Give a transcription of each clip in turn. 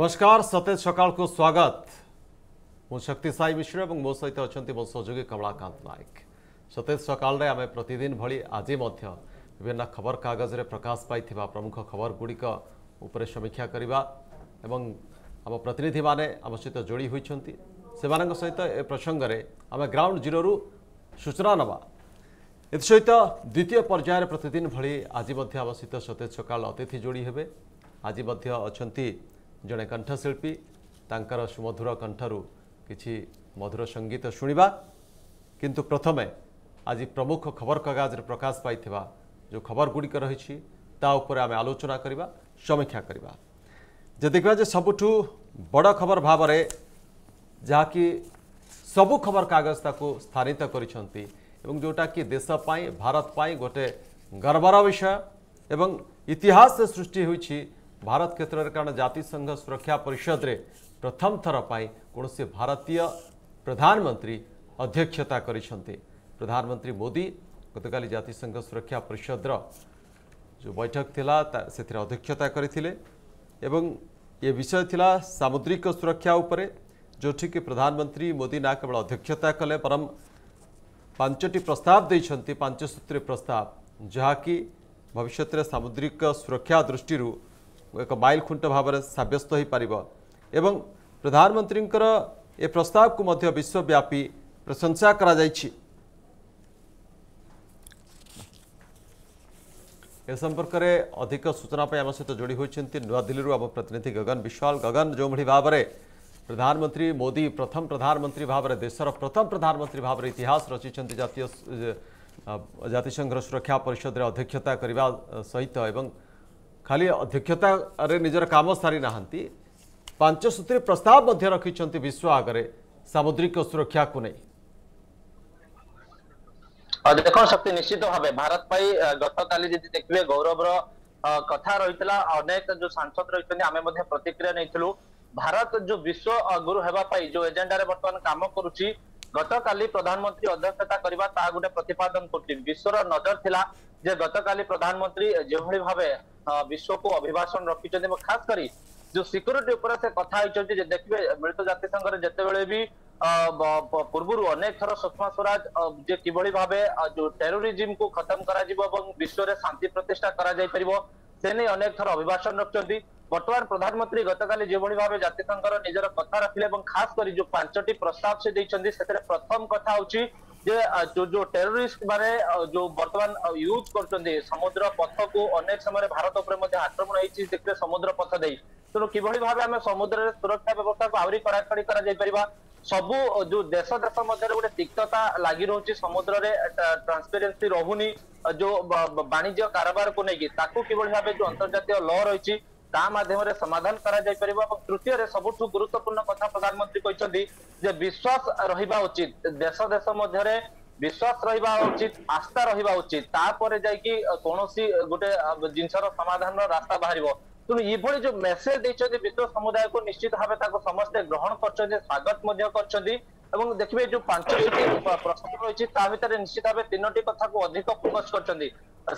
নমস্কার সতেজ সকালকু স্বাগত মু শক্তি সাই মিশ্র এবং মো সহিত অনেক মো সহযোগী কমলাকান্ত নায়ক সতেজ সকালে আমি প্রতিদিন ভি আজি মধ্য বিভিন্ন খবর কাগজরে প্রকাশ পাই প্রমুখ খবরগুড়ি উপরে সমীক্ষা করা এবং আম প্রতিনিধি মানে আম সহ যোড়ি হয়েছেন সে সহিত এ প্রসঙ্গে আমি গ্রাউন্ড জিরো সূচনা নেওয়া এসহিত দ্বিতীয় পর্যায়ের প্রতিদিন ভি আজি মধ্য আম সহ সতেজ সকাল অতিথি যোড়ি হবে আজি মধ্য অনেক ଜଣେ କଣ୍ଠଶିଳ୍ପୀ ତାଙ୍କର ସୁମଧୁର କଣ୍ଠରୁ କିଛି ମଧୁର ସଙ୍ଗୀତ ଶୁଣିବା କିନ୍ତୁ ପ୍ରଥମେ ଆଜି ପ୍ରମୁଖ ଖବରକାଗଜରେ ପ୍ରକାଶ ପାଇଥିବା ଯେଉଁ ଖବରଗୁଡ଼ିକ ରହିଛି ତା ଉପରେ ଆମେ ଆଲୋଚନା କରିବା ସମୀକ୍ଷା କରିବା ଯେ ଦେଖିବା ଯେ ସବୁଠୁ ବଡ଼ ଖବର ଭାବରେ ଯାହାକି ସବୁ ଖବରକାଗଜ ତାକୁ ସ୍ଥାନିତ କରିଛନ୍ତି ଏବଂ ଯେଉଁଟାକି ଦେଶ ପାଇଁ ଭାରତ ପାଇଁ ଗୋଟେ ଗର୍ବର ବିଷୟ ଏବଂ ଇତିହାସ ସୃଷ୍ଟି ହୋଇଛି भारत ભારત ક્ષેત્રકારણા જાતિસંઘ સુરક્ષા પરિષદરે પ્રથમ થર પાઇ કોણસી ભારતીય પ્રધાનમંત્રી અધ્યક્ષતા प्रधानमंत्री मोदी गत काली જાતિસંઘ सुरक्षा પરિષદર जो बैठक था अध्यक्षता करते एवं ये विषय थिला सामुद्रिक सुरक्षा उपर जो ठीक प्रधानमंत्री मोदी ना केवल अध्यक्षता कले परम पांचटी प्रस्ताव देते पांच सूत्री प्रस्ताव जहाँकि भविष्य में सामुद्रिक सुरक्षा दृष्टि एक माइल खुंट भाव सब्यस्त हो पार एवं प्रधानमंत्री ए प्रस्ताव को मध्य विश्वव्यापी प्रशंसा कर संपर्क में अधिक सूचनापी आम सहित जोड़ी होती नुआ दिल्ली आम प्रतिनिधि गगन विश्वाल गगन जो भाव में प्रधानमंत्री मोदी प्रथम प्रधानमंत्री भाव में देशर प्रथम प्रधानमंत्री भाव इतिहास रचिंट जतिसंघ सुरक्षा परिषद अध्यक्षता करने सहित ଖାଲି ଅଧ୍ୟକ୍ଷତାରେ ନିଜର କାମ ସାରି ନାହାନ୍ତି ପାଞ୍ଚସୂତ୍ରୀ ପ୍ରସ୍ତାବ ମଧ୍ୟ ରଖିଛନ୍ତି ବିଶ୍ୱ ଆଗରେ ସାମୁଦ୍ରିକ ସୁରକ୍ଷାକୁ ନେଇ ଦେଖ ଶକ୍ତି ନିଶ୍ଚିତ ଭାବେ ଭାରତ ପାଇଁ ଗତକାଲି ଯଦି ଦେଖିବେ ଗୌରବର କଥା ରହିଥିଲା ଅନେକ ଯୋଉ ସାଂସଦ ରହିଛନ୍ତି ଆମେ ମଧ୍ୟ ପ୍ରତିକ୍ରିୟା ନେଇଥିଲୁ ଭାରତ ଯୋଉ ବିଶ୍ୱ ଗୁରୁ ହେବା ପାଇଁ ଯୋଉ ଏଜେଣ୍ଡାରେ ବର୍ତ୍ତମାନ କାମ କରୁଛି ଗତକାଲି ପ୍ରଧାନମନ୍ତ୍ରୀ ଅଧ୍ୟକ୍ଷତା କରିବା ତାହା ଗୋଟେ ପ୍ରତିପାଦନ କରୁଛି ବିଶ୍ୱର ନଜର ଥିଲା ଯେ ଗତକାଲି ପ୍ରଧାନମନ୍ତ୍ରୀ ଯେଭଳି ଭାବେ ବିଶ୍ୱକୁ ଅଭିଭାଷଣ ରଖିଛନ୍ତି ଏବଂ ଖାସ କରି ଯୋଉ ସିକ୍ୟୁରିଟି ଉପରେ ସେ କଥା ହେଇଛନ୍ତି ଯେ ଦେଖିବେ ମିଳିତ ଜାତିସଂଘରେ ଯେତେବେଳେ ବି ପୂର୍ବରୁ ଅନେକ ଥର ସୁଷମା ସ୍ୱରାଜ ଯେ କିଭଳି ଭାବେ ଯୋଉ ଟେରୋରିଜିମକୁ ଖତମ କରାଯିବ ଏବଂ ବିଶ୍ୱରେ ଶାନ୍ତି ପ୍ରତିଷ୍ଠା କରାଯାଇପାରିବ ସେ ନେଇ ଅନେକ ଥର ଅଭିଭାଷଣ ରଖିଛନ୍ତି ବର୍ତ୍ତମାନ ପ୍ରଧାନମନ୍ତ୍ରୀ ଗତକାଲି ଯେଭଳି ଭାବେ ଜାତିସଂଘର ନିଜର କଥା ରଖିଲେ ଏବଂ ଖାସ କରି ଯୋଉ ପାଞ୍ଚଟି ପ୍ରସ୍ତାବ ସେ ଦେଇଛନ୍ତି ସେଥିରେ ପ୍ରଥମ କଥା ହଉଛି যে ଯୋଉ ଟେରୋରିଷ୍ଟ ମାନେ ଯୋଉ ବର୍ତ୍ତମାନ ୟୁଜ କରୁଛନ୍ତି ସମୁଦ୍ର ପଥକୁ ଅନେକ ସମୟରେ ଭାରତ ଉପରେ ମଧ୍ୟ ଆକ୍ରମଣ ହେଇଛି ଦେଖିବେ ସମୁଦ୍ର ପଥ ଦେଇ ତେଣୁ କିଭଳି ଭାବେ ଆମେ ସମୁଦ୍ରରେ ସୁରକ୍ଷା ବ୍ୟବସ୍ଥାକୁ ଆହୁରି କଡ଼ାକଡ଼ି କରାଯାଇପାରିବା ସବୁ ଯୋଉ ଦେଶ ଦେଶ ମଧ୍ୟରେ ଗୋଟେ ତିକ୍ତତା ଲାଗି ରହୁଛି ସମୁଦ୍ରରେ ଟ୍ରାନ୍ସପେରେନ୍ସି ରହୁନି ଯୋଉ ବାଣିଜ୍ୟ କାରବାରକୁ ନେଇକି ତାକୁ କିଭଳି ଭାବେ ଯୋଉ ଅନ୍ତର୍ଜାତୀୟ ଲ ରହିଛି ତା ମାଧ୍ୟମରେ ସମାଧାନ କରାଯାଇପାରିବ ଏବଂ ତୃତୀୟରେ ସବୁଠୁ ଗୁରୁତ୍ୱପୂର୍ଣ୍ଣ କଥା ପ୍ରଧାନମନ୍ତ୍ରୀ କହିଛନ୍ତି ଯେ ବିଶ୍ୱାସ ରହିବା ଉଚିତ ଦେଶ ଦେଶ ମଧ୍ୟରେ ବିଶ୍ୱାସ ରହିବା ଉଚିତ ଆସ୍ଥା ରହିବା ଉଚିତ ତାପରେ ଯାଇକି କୌଣସି ଗୋଟେ ଜିନିଷର ସମାଧାନର ରାସ୍ତା ବାହାରିବ ତେଣୁ ଏଭଳି ଯୋଉ ମେସେଜ ଦେଇଛନ୍ତି ବିଶ୍ୱ ସମୁଦାୟକୁ ନିଶ୍ଚିତ ଭାବେ ତାକୁ ସମସ୍ତେ ଗ୍ରହଣ କରିଛନ୍ତି ସ୍ୱାଗତ ମଧ୍ୟ କରିଛନ୍ତି এবং দেখবে ଯୋଉ ପାଞ୍ଚଟି ପ୍ରସଙ୍ଗ ରହିଛି ତା ଭିତରେ ନିଶ୍ଚିତ ଭାବେ ତିନୋଟି କଥାକୁ ଅଧିକ ଫୋକସ୍ କରିଛନ୍ତି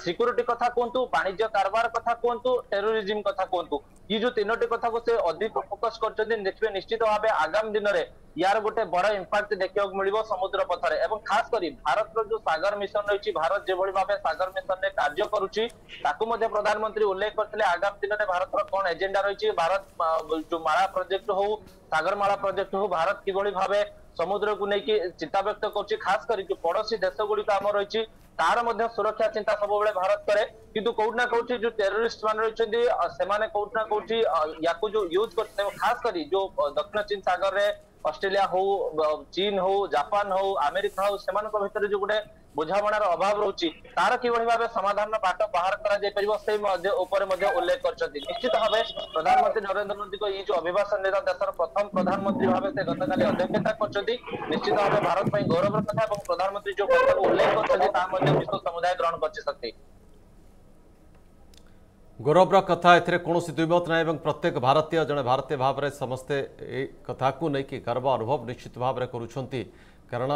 ସିକ୍ୟୁରିଟି କଥା କୁହନ୍ତୁ ବାଣିଜ୍ୟ କାରବାର କଥା କୁହନ୍ତୁ ଟେରୋରିଜିମ କଥା କୁହନ୍ତୁ ଏଇ ଯୋଉ ତିନୋଟି କଥାକୁ ସେ ଅଧିକ ଫୋକସ୍ କରିଛନ୍ତି ଦେଖିବେ ନିଶ୍ଚିତ ଭାବେ ଆଗାମୀ ଦିନରେ ୟାର ଗୋଟେ ବଡ ଇମ୍ପାକ୍ଟ ଦେଖିବାକୁ ମିଳିବ ସମୁଦ୍ର ପଥରେ ଏବଂ ଖାସ କରି ଭାରତର ଯୋଉ ସାଗର ମିଶନ ରହିଛି ଭାରତ ଯେଭଳି ଭାବେ ସାଗର ମିଶନରେ କାର୍ଯ୍ୟ କରୁଛି ତାକୁ ମଧ୍ୟ ପ୍ରଧାନମନ୍ତ୍ରୀ ଉଲ୍ଲେଖ କରିଥିଲେ ଆଗାମୀ ଦିନରେ ଭାରତର କଣ ଏଜେଣ୍ଡା ରହିଛି ଭାରତ ଯୋଉ ମାଳା ପ୍ରୋଜେକ୍ଟ ହଉ ସାଗରମାଳା ପ୍ରୋଜେକ୍ଟକୁ ଭାରତ କିଭଳି ଭାବେ ସମୁଦ୍ରକୁ ନେଇକି ଚିନ୍ତାବ୍ୟକ୍ତ କରୁଛି ଖାସ କରିକି ପଡୋଶୀ ଦେଶ ଗୁଡିକ ଆମର ରହିଛି तार सुरक्षा चिंता सब बड़े भारत करे कि कौटना कौटी जो टेररिस्ट मान रही से कौटना कौटी या जो यूज कर खास कर दक्षिण चीन सगर में अस्ट्रेलिया हो चीन हो जापान हो आमेरिका हो सर जो गोटे बुझाणार अभाव रोचे तार कि समाधान बाट बाहर करल्लेख कर प्रधानमंत्री नरेन्द्र मोदी को ये जो अभिभाषण नेता देशर प्रथम प्रधानमंत्री भाव से गत काली अध्यक्षता करारत गौरव कथा और प्रधानमंत्री जो उल्लेख कर गौरव कथा एणसी द्विमत ना एवं प्रत्येक भारतीय जड़े भारतीय भाव में समस्ते कथा को लेकिन गर्व अनुभव निश्चित भाव कर करण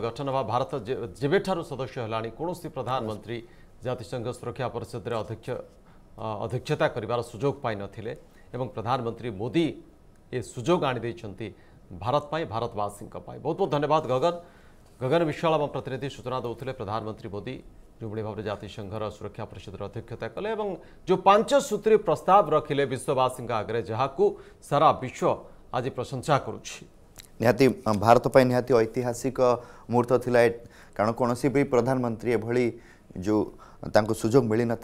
गठन हो भारत जेबे सदस्य है कौन सी प्रधानमंत्री जतिसंघ सुरक्षा परिषद अध्यक्ष अध्यक्षता कर सुजोग पाई नथिले प्रधानमंत्री मोदी ए सुजोग आनी भारत भारतवासी बहुत बहुत धन्यवाद गगन गगन विश्वाल और प्रतिनिधि सूचना दौले प्रधानमंत्री मोदी जो भाव जातिसंघर सुरक्षा परिषद अध्यक्षता कले जो पांच सूत्री प्रस्ताव रखिले विश्ववासी आगे जहाँ को सारा विश्व आज प्रशंसा कर भारत निहाती ऐतिहासिक मुहूर्त थी कारण कौन भी प्रधानमंत्री एभली जो सुजोग मिल ना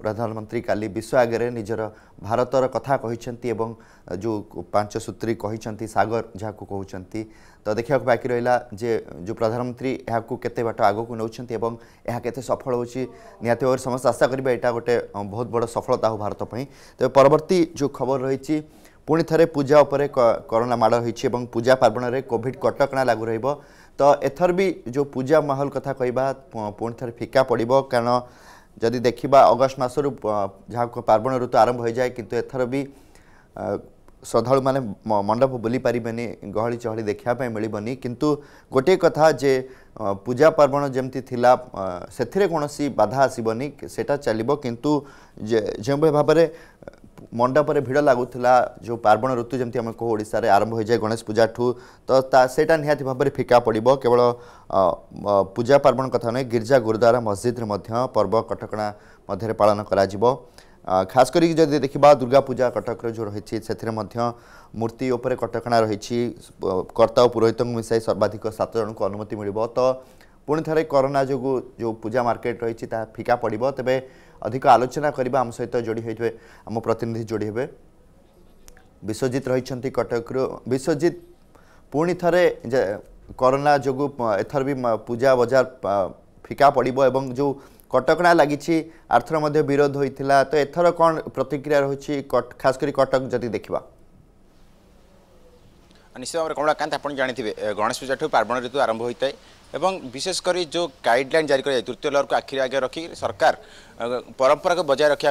प्रधानमंत्री काली विश्व आगे निजर भारतर कथा कही जो पांच सूत्री कही सगर जहाँ को कहते ତ ଦେଖିବାକୁ ବାକି ରହିଲା ଯେ ଯେଉଁ ପ୍ରଧାନମନ୍ତ୍ରୀ ଏହାକୁ କେତେ ବାଟ ଆଗକୁ ନେଉଛନ୍ତି ଏବଂ ଏହା କେତେ ସଫଳ ହେଉଛି ନିହାତି ଭାବରେ ସମସ୍ତେ ଆଶା କରିବେ ଏଇଟା ଗୋଟେ ବହୁତ ବଡ଼ ସଫଳତା ହେଉ ଭାରତ ପାଇଁ ତେବେ ପରବର୍ତ୍ତୀ ଯେଉଁ ଖବର ରହିଛି ପୁଣି ଥରେ ପୂଜା ଉପରେ କରୋନା ମାଡ଼ ହୋଇଛି ଏବଂ ପୂଜା ପାର୍ବଣରେ କୋଭିଡ଼ କଟକଣା ଲାଗୁ ରହିବ ତ ଏଥର ବି ଯେଉଁ ପୂଜା ମାହୋଲ କଥା କହିବା ପୁଣି ଥରେ ଫିକା ପଡ଼ିବ କାରଣ ଯଦି ଦେଖିବା ଅଗଷ୍ଟ ମାସରୁ ଯାହାକୁ ପାର୍ବଣ ଋତୁ ଆରମ୍ଭ ହୋଇଯାଏ କିନ୍ତୁ ଏଥର ବି श्रद्धा मैंने मंडप बुली पारे गहली चहली देखापी मिलनी किंतु गोटे कथा जे पूजा पार्वण जमी से कौन बाधा आसबनी से चलो कितु जो भाव में ମଣ୍ଡପରେ ଭିଡ଼ ଲାଗୁଥିଲା ଯେଉଁ ପାର୍ବଣ ଋତୁ ଯେମିତି ଆମେ କହୁ ଓଡ଼ିଶାରେ ଆରମ୍ଭ ହୋଇଯାଏ ଗଣେଶ ପୂଜାଠୁ ତ ତା ସେଇଟା ନିହାତି ଭାବରେ ଫିକା ପଡ଼ିବ କେବଳ ପୂଜା ପାର୍ବଣ କଥା ନୁହେଁ ଗିର୍ଜା ଗୁରୁଦ୍ୱାର ମସଜିଦରେ ମଧ୍ୟ ପର୍ବ କଟକଣା ମଧ୍ୟରେ ପାଳନ କରାଯିବ ଖାସ୍ କରିକି ଯଦି ଦେଖିବା ଦୁର୍ଗା ପୂଜା କଟକରେ ଯେଉଁ ରହିଛି ସେଥିରେ ମଧ୍ୟ ମୂର୍ତ୍ତି ଉପରେ କଟକଣା ରହିଛି କର୍ତ୍ତା ଓ ପୁରୋହିତଙ୍କୁ ମିଶାଇ ସର୍ବାଧିକ ସାତ ଜଣଙ୍କୁ ଅନୁମତି ମିଳିବ ତ ପୁଣି ଥରେ କରୋନା ଯୋଗୁଁ ଯେଉଁ ପୂଜା ମାର୍କେଟ୍ ରହିଛି ତାହା ଫିକା ପଡ଼ିବ ତେବେ ଅଧିକ ଆଲୋଚନା କରିବା ଆମ ସହିତ ଯୋଡ଼ି ହୋଇଥିବେ ଆମ ପ୍ରତିନିଧି ଯୋଡ଼ି ହେବେ ବିଶ୍ୱଜିତ ରହିଛନ୍ତି କଟକରୁ ବିଶ୍ୱଜିତ ପୁଣି ଥରେ କରୋନା ଯୋଗୁଁ ଏଥର ବି ପୂଜା ବଜାର ଫିକା ପଡ଼ିବ ଏବଂ ଯେଉଁ କଟକଣା ଲାଗିଛି ଆର୍ଥର ମଧ୍ୟ ବିରୋଧ ହୋଇଥିଲା ତ ଏଥର କ'ଣ ପ୍ରତିକ୍ରିୟା ରହୁଛି ଖାସ କରି କଟକ ଯଦି ଦେଖିବା ନିଶ୍ଚିତ ଭାବରେ କମଳାକାନ୍ତ ଆପଣ ଜାଣିଥିବେ ଗଣେଶ ପୂଜାଠୁ ପାର୍ବଣ ଋତୁ ଆରମ୍ଭ ହୋଇଥାଏ এবং বিশেষ করে যে গাইডলাইন জারি করা তৃতীয় লহরকে আখি আগে রাখি সরকার পরম্পরা বজায় রাখা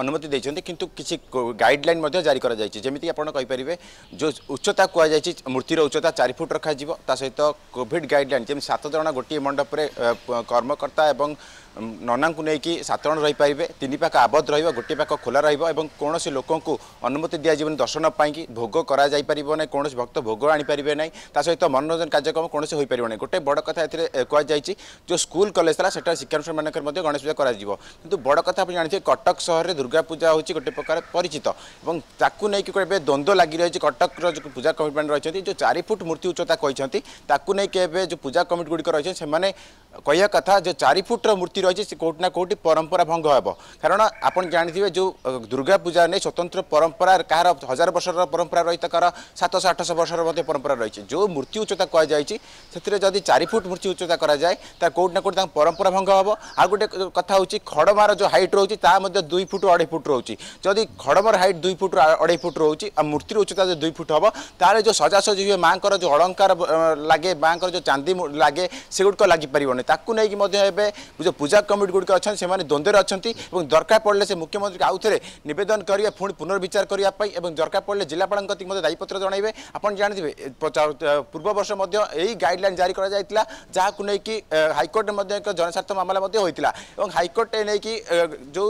অনুমতি দিয়েছেন কিন্তু কিছু গাইডলাইন জারি করা যাই যেমি আপনার কইপারে যে উচ্চতা কুযাই মূর্তির উচ্চতা চারি ফুট রখা তা সহ কোভিড গাইডলাইন যেমন সাত জন গোটিয়ে মণ্ডপরে কর্মকর্তা এবং ନନାଙ୍କୁ ନେଇକି ସାତ ଜଣ ରହିପାରିବେ ତିନି ପାଖ ଆବଦ୍ଧ ରହିବ ଗୋଟିଏ ପାଖ ଖୋଲା ରହିବ ଏବଂ କୌଣସି ଲୋକଙ୍କୁ ଅନୁମତି ଦିଆଯିବନି ଦର୍ଶନ করা ଭୋଗ କରାଯାଇପାରିବ ନାହିଁ କୌଣସି ଭକ୍ତ ଭୋଗ ଆଣିପାରିବେ ନାହିଁ ତା ସହିତ ମନୋରଞ୍ଜନ କାର୍ଯ୍ୟକ୍ରମ କୌଣସି ହୋଇପାରିବ ନାହିଁ ଗୋଟେ ବଡ଼ কথা এতে কুযাই যে স্কুল কলেজ লা সেটা শিক্ষানুষ্ঠান মানুষের গণেশ পূজা করা কিন্তু বড় কথা আপনি জাঁথিবে কটক সহরের দুর্গা পূজা হচ্ছে গোটে প্রকার পরিচিত এবং তাকে নেই এবে দ্বন্দ্ব লাগি রয়েছে কটকর যে পূজা কমিটি মানে রয়েছে যে চারি ফুট মূর্তি উচ্চতা কিন্তু তাকে নেই এবে যে পূজা কমিটি গুড়ি রয়েছে সে କହିବା କଥା ଯେଉଁ ଚାରି ଫୁଟର ମୂର୍ତ୍ତି ରହିଛି ସେ କେଉଁଠି ନା କେଉଁଠି ପରମ୍ପରା ଭଙ୍ଗ ହେବ କାରଣ ଆପଣ ଜାଣିଥିବେ ଯେଉଁ ଦୁର୍ଗା ପୂଜା ନେଇ ସ୍ୱତନ୍ତ୍ର ପରମ୍ପରା କାହାର ହଜାର ବର୍ଷର ପରମ୍ପରା ରହିଛି କାହାର ସାତଶହ ଆଠଶହ ବର୍ଷର ମଧ୍ୟ ପରମ୍ପରା ରହିଛି ଯେଉଁ ମୂର୍ତ୍ତି ଉଚ୍ଚତା କୁହାଯାଇଛି ସେଥିରେ ଯଦି ଚାରି ଫୁଟ ମୂର୍ତ୍ତି ଉଚ୍ଚତା କରାଯାଏ ତା କେଉଁଠି ନା କେଉଁଠି ତାଙ୍କ ପରମ୍ପରା ଭଙ୍ଗ ହେବ ଆଉ ଗୋଟେ କଥା ହେଉଛି ଖଡ଼ମାର ଯେଉଁ ହାଇଟ୍ ରହୁଛି ତାହା ମଧ୍ୟ ଦୁଇ ଫୁଟ ଅଢ଼େଇ ଫୁଟ ରହୁଛି ଯଦି ଖଡ଼ମାର ହାଇଟ୍ ଦୁଇ ଫୁଟ ଅଢ଼େଇ ଫୁଟ ରହୁଛି ଆଉ ମୂର୍ତ୍ତିର ଉଚ୍ଚତା ଯଦି ଦୁଇ ଫୁଟ ହେବ ତାହେଲେ ଯେଉଁ ସଜାସଜି ହୁଏ ମାଆଙ୍କର ଯେଉଁ ଅଳଙ୍କାର ଲାଗେ ମାଆଙ୍କର ଯେଉଁ ଚାନ୍ଦି ଲାଗେ ସେଗୁଡ଼ିକ ଲାଗିପାରିବନି ହେବନି ତାକୁ ନେଇକି ମଧ୍ୟ ଏବେ ଯେଉଁ ପୂଜା କମିଟି ଗୁଡ଼ିକ ଅଛନ୍ତି ସେମାନେ ଦ୍ୱନ୍ଦ୍ୱରେ ଅଛନ୍ତି ଏବଂ ଦରକାର ପଡ଼ିଲେ ସେ ମୁଖ୍ୟମନ୍ତ୍ରୀଙ୍କୁ ଥରେ ନିବେଦନ କରିବେ ପୁଣି ପୁନର୍ବିଚାର କରିବା ପାଇଁ ଏବଂ ଦରକାର ପଡ଼ିଲେ ଜିଲ୍ଲାପାଳଙ୍କ କତିକି ମଧ୍ୟ ଦାୟୀପତ୍ର ଜଣାଇବେ ଆପଣ ଜାଣିଥିବେ ପୂର୍ବ ବର୍ଷ ମଧ୍ୟ ଏହି ଗାଇଡ଼ଲାଇନ୍ ଜାରି କରାଯାଇଥିଲା ଯାହାକୁ ନେଇକି ହାଇକୋର୍ଟରେ ମଧ୍ୟ ଏକ ଜନସ୍ୱାର୍ଥ ମାମଲା ମଧ୍ୟ ହୋଇଥିଲା ଏବଂ ହାଇକୋର୍ଟ ଏ ନେଇକି ଯେଉଁ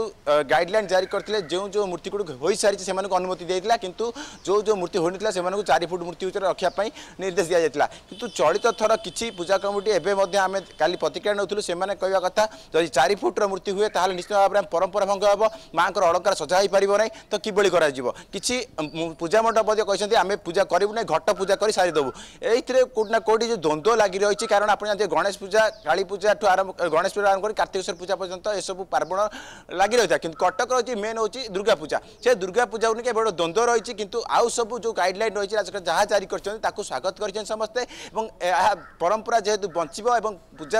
ଗାଇଡ଼ଲାଇନ୍ ଜାରି କରିଥିଲେ ଯେଉଁ ଯେଉଁ ମୂର୍ତ୍ତି ଗୁଡ଼ିକ ହୋଇସାରିଛି ସେମାନଙ୍କୁ ଅନୁମତି ଦେଇଥିଲା କିନ୍ତୁ ଯେଉଁ ଯେଉଁ ମୂର୍ତ୍ତି ହୋଇନଥିଲା ସେମାନଙ୍କୁ ଚାରି ଫୁଟ ମୂର୍ତ୍ତି ଭିତରେ ରଖିବା ପାଇଁ ନିର୍ଦ୍ଦେଶ ଦିଆଯାଇଥିଲା କିନ୍ତୁ ଚଳିତ ଥର କିଛି ପୂଜା କମିଟି ଏବେ ମଧ୍ୟ ଆମେ କାଲି প্রতিক্রিয়া নেওয়া সে কহা কথা যদি চারি ফুটর মূর্তি হুয়ে তাহলে নিশ্চিত ভাবে পরম্পরা ভঙ্গ হব মাঙ্কর অলঙ্কার সজা হয়ে না তো কিভাবে করা কিছু পূজা মণ্ডপ কিন্তু আমি পূজা করবু না ঘট পূজা করে সারিদেবু এইতে কোটি না কোটি যে দ্বন্দ্ব লাগি রয়েছে কারণ আপনি জানি গণেশ পূজা কালী পূজা ঠু আরম্ভ গণেশ পূজা আরম্ভ করে কার্তিকেশ্বর পূজা পর্যন্ত এসব পার্বণ লাগি রয়েছে কিন্তু কটকর হচ্ছে মেন হচ্ছে দুর্গা পূজা সে দুর্গা পূজা নিয়ে এবার দ্বন্দ্ব রয়েছে কিন্তু আউ সবু যে গাইডলাইন রয়েছে যা জারি করছেন তাকে স্বাগত করছেন সমস্তে এবং পরম্পরা যেহেতু বঞ্চব এবং পূজা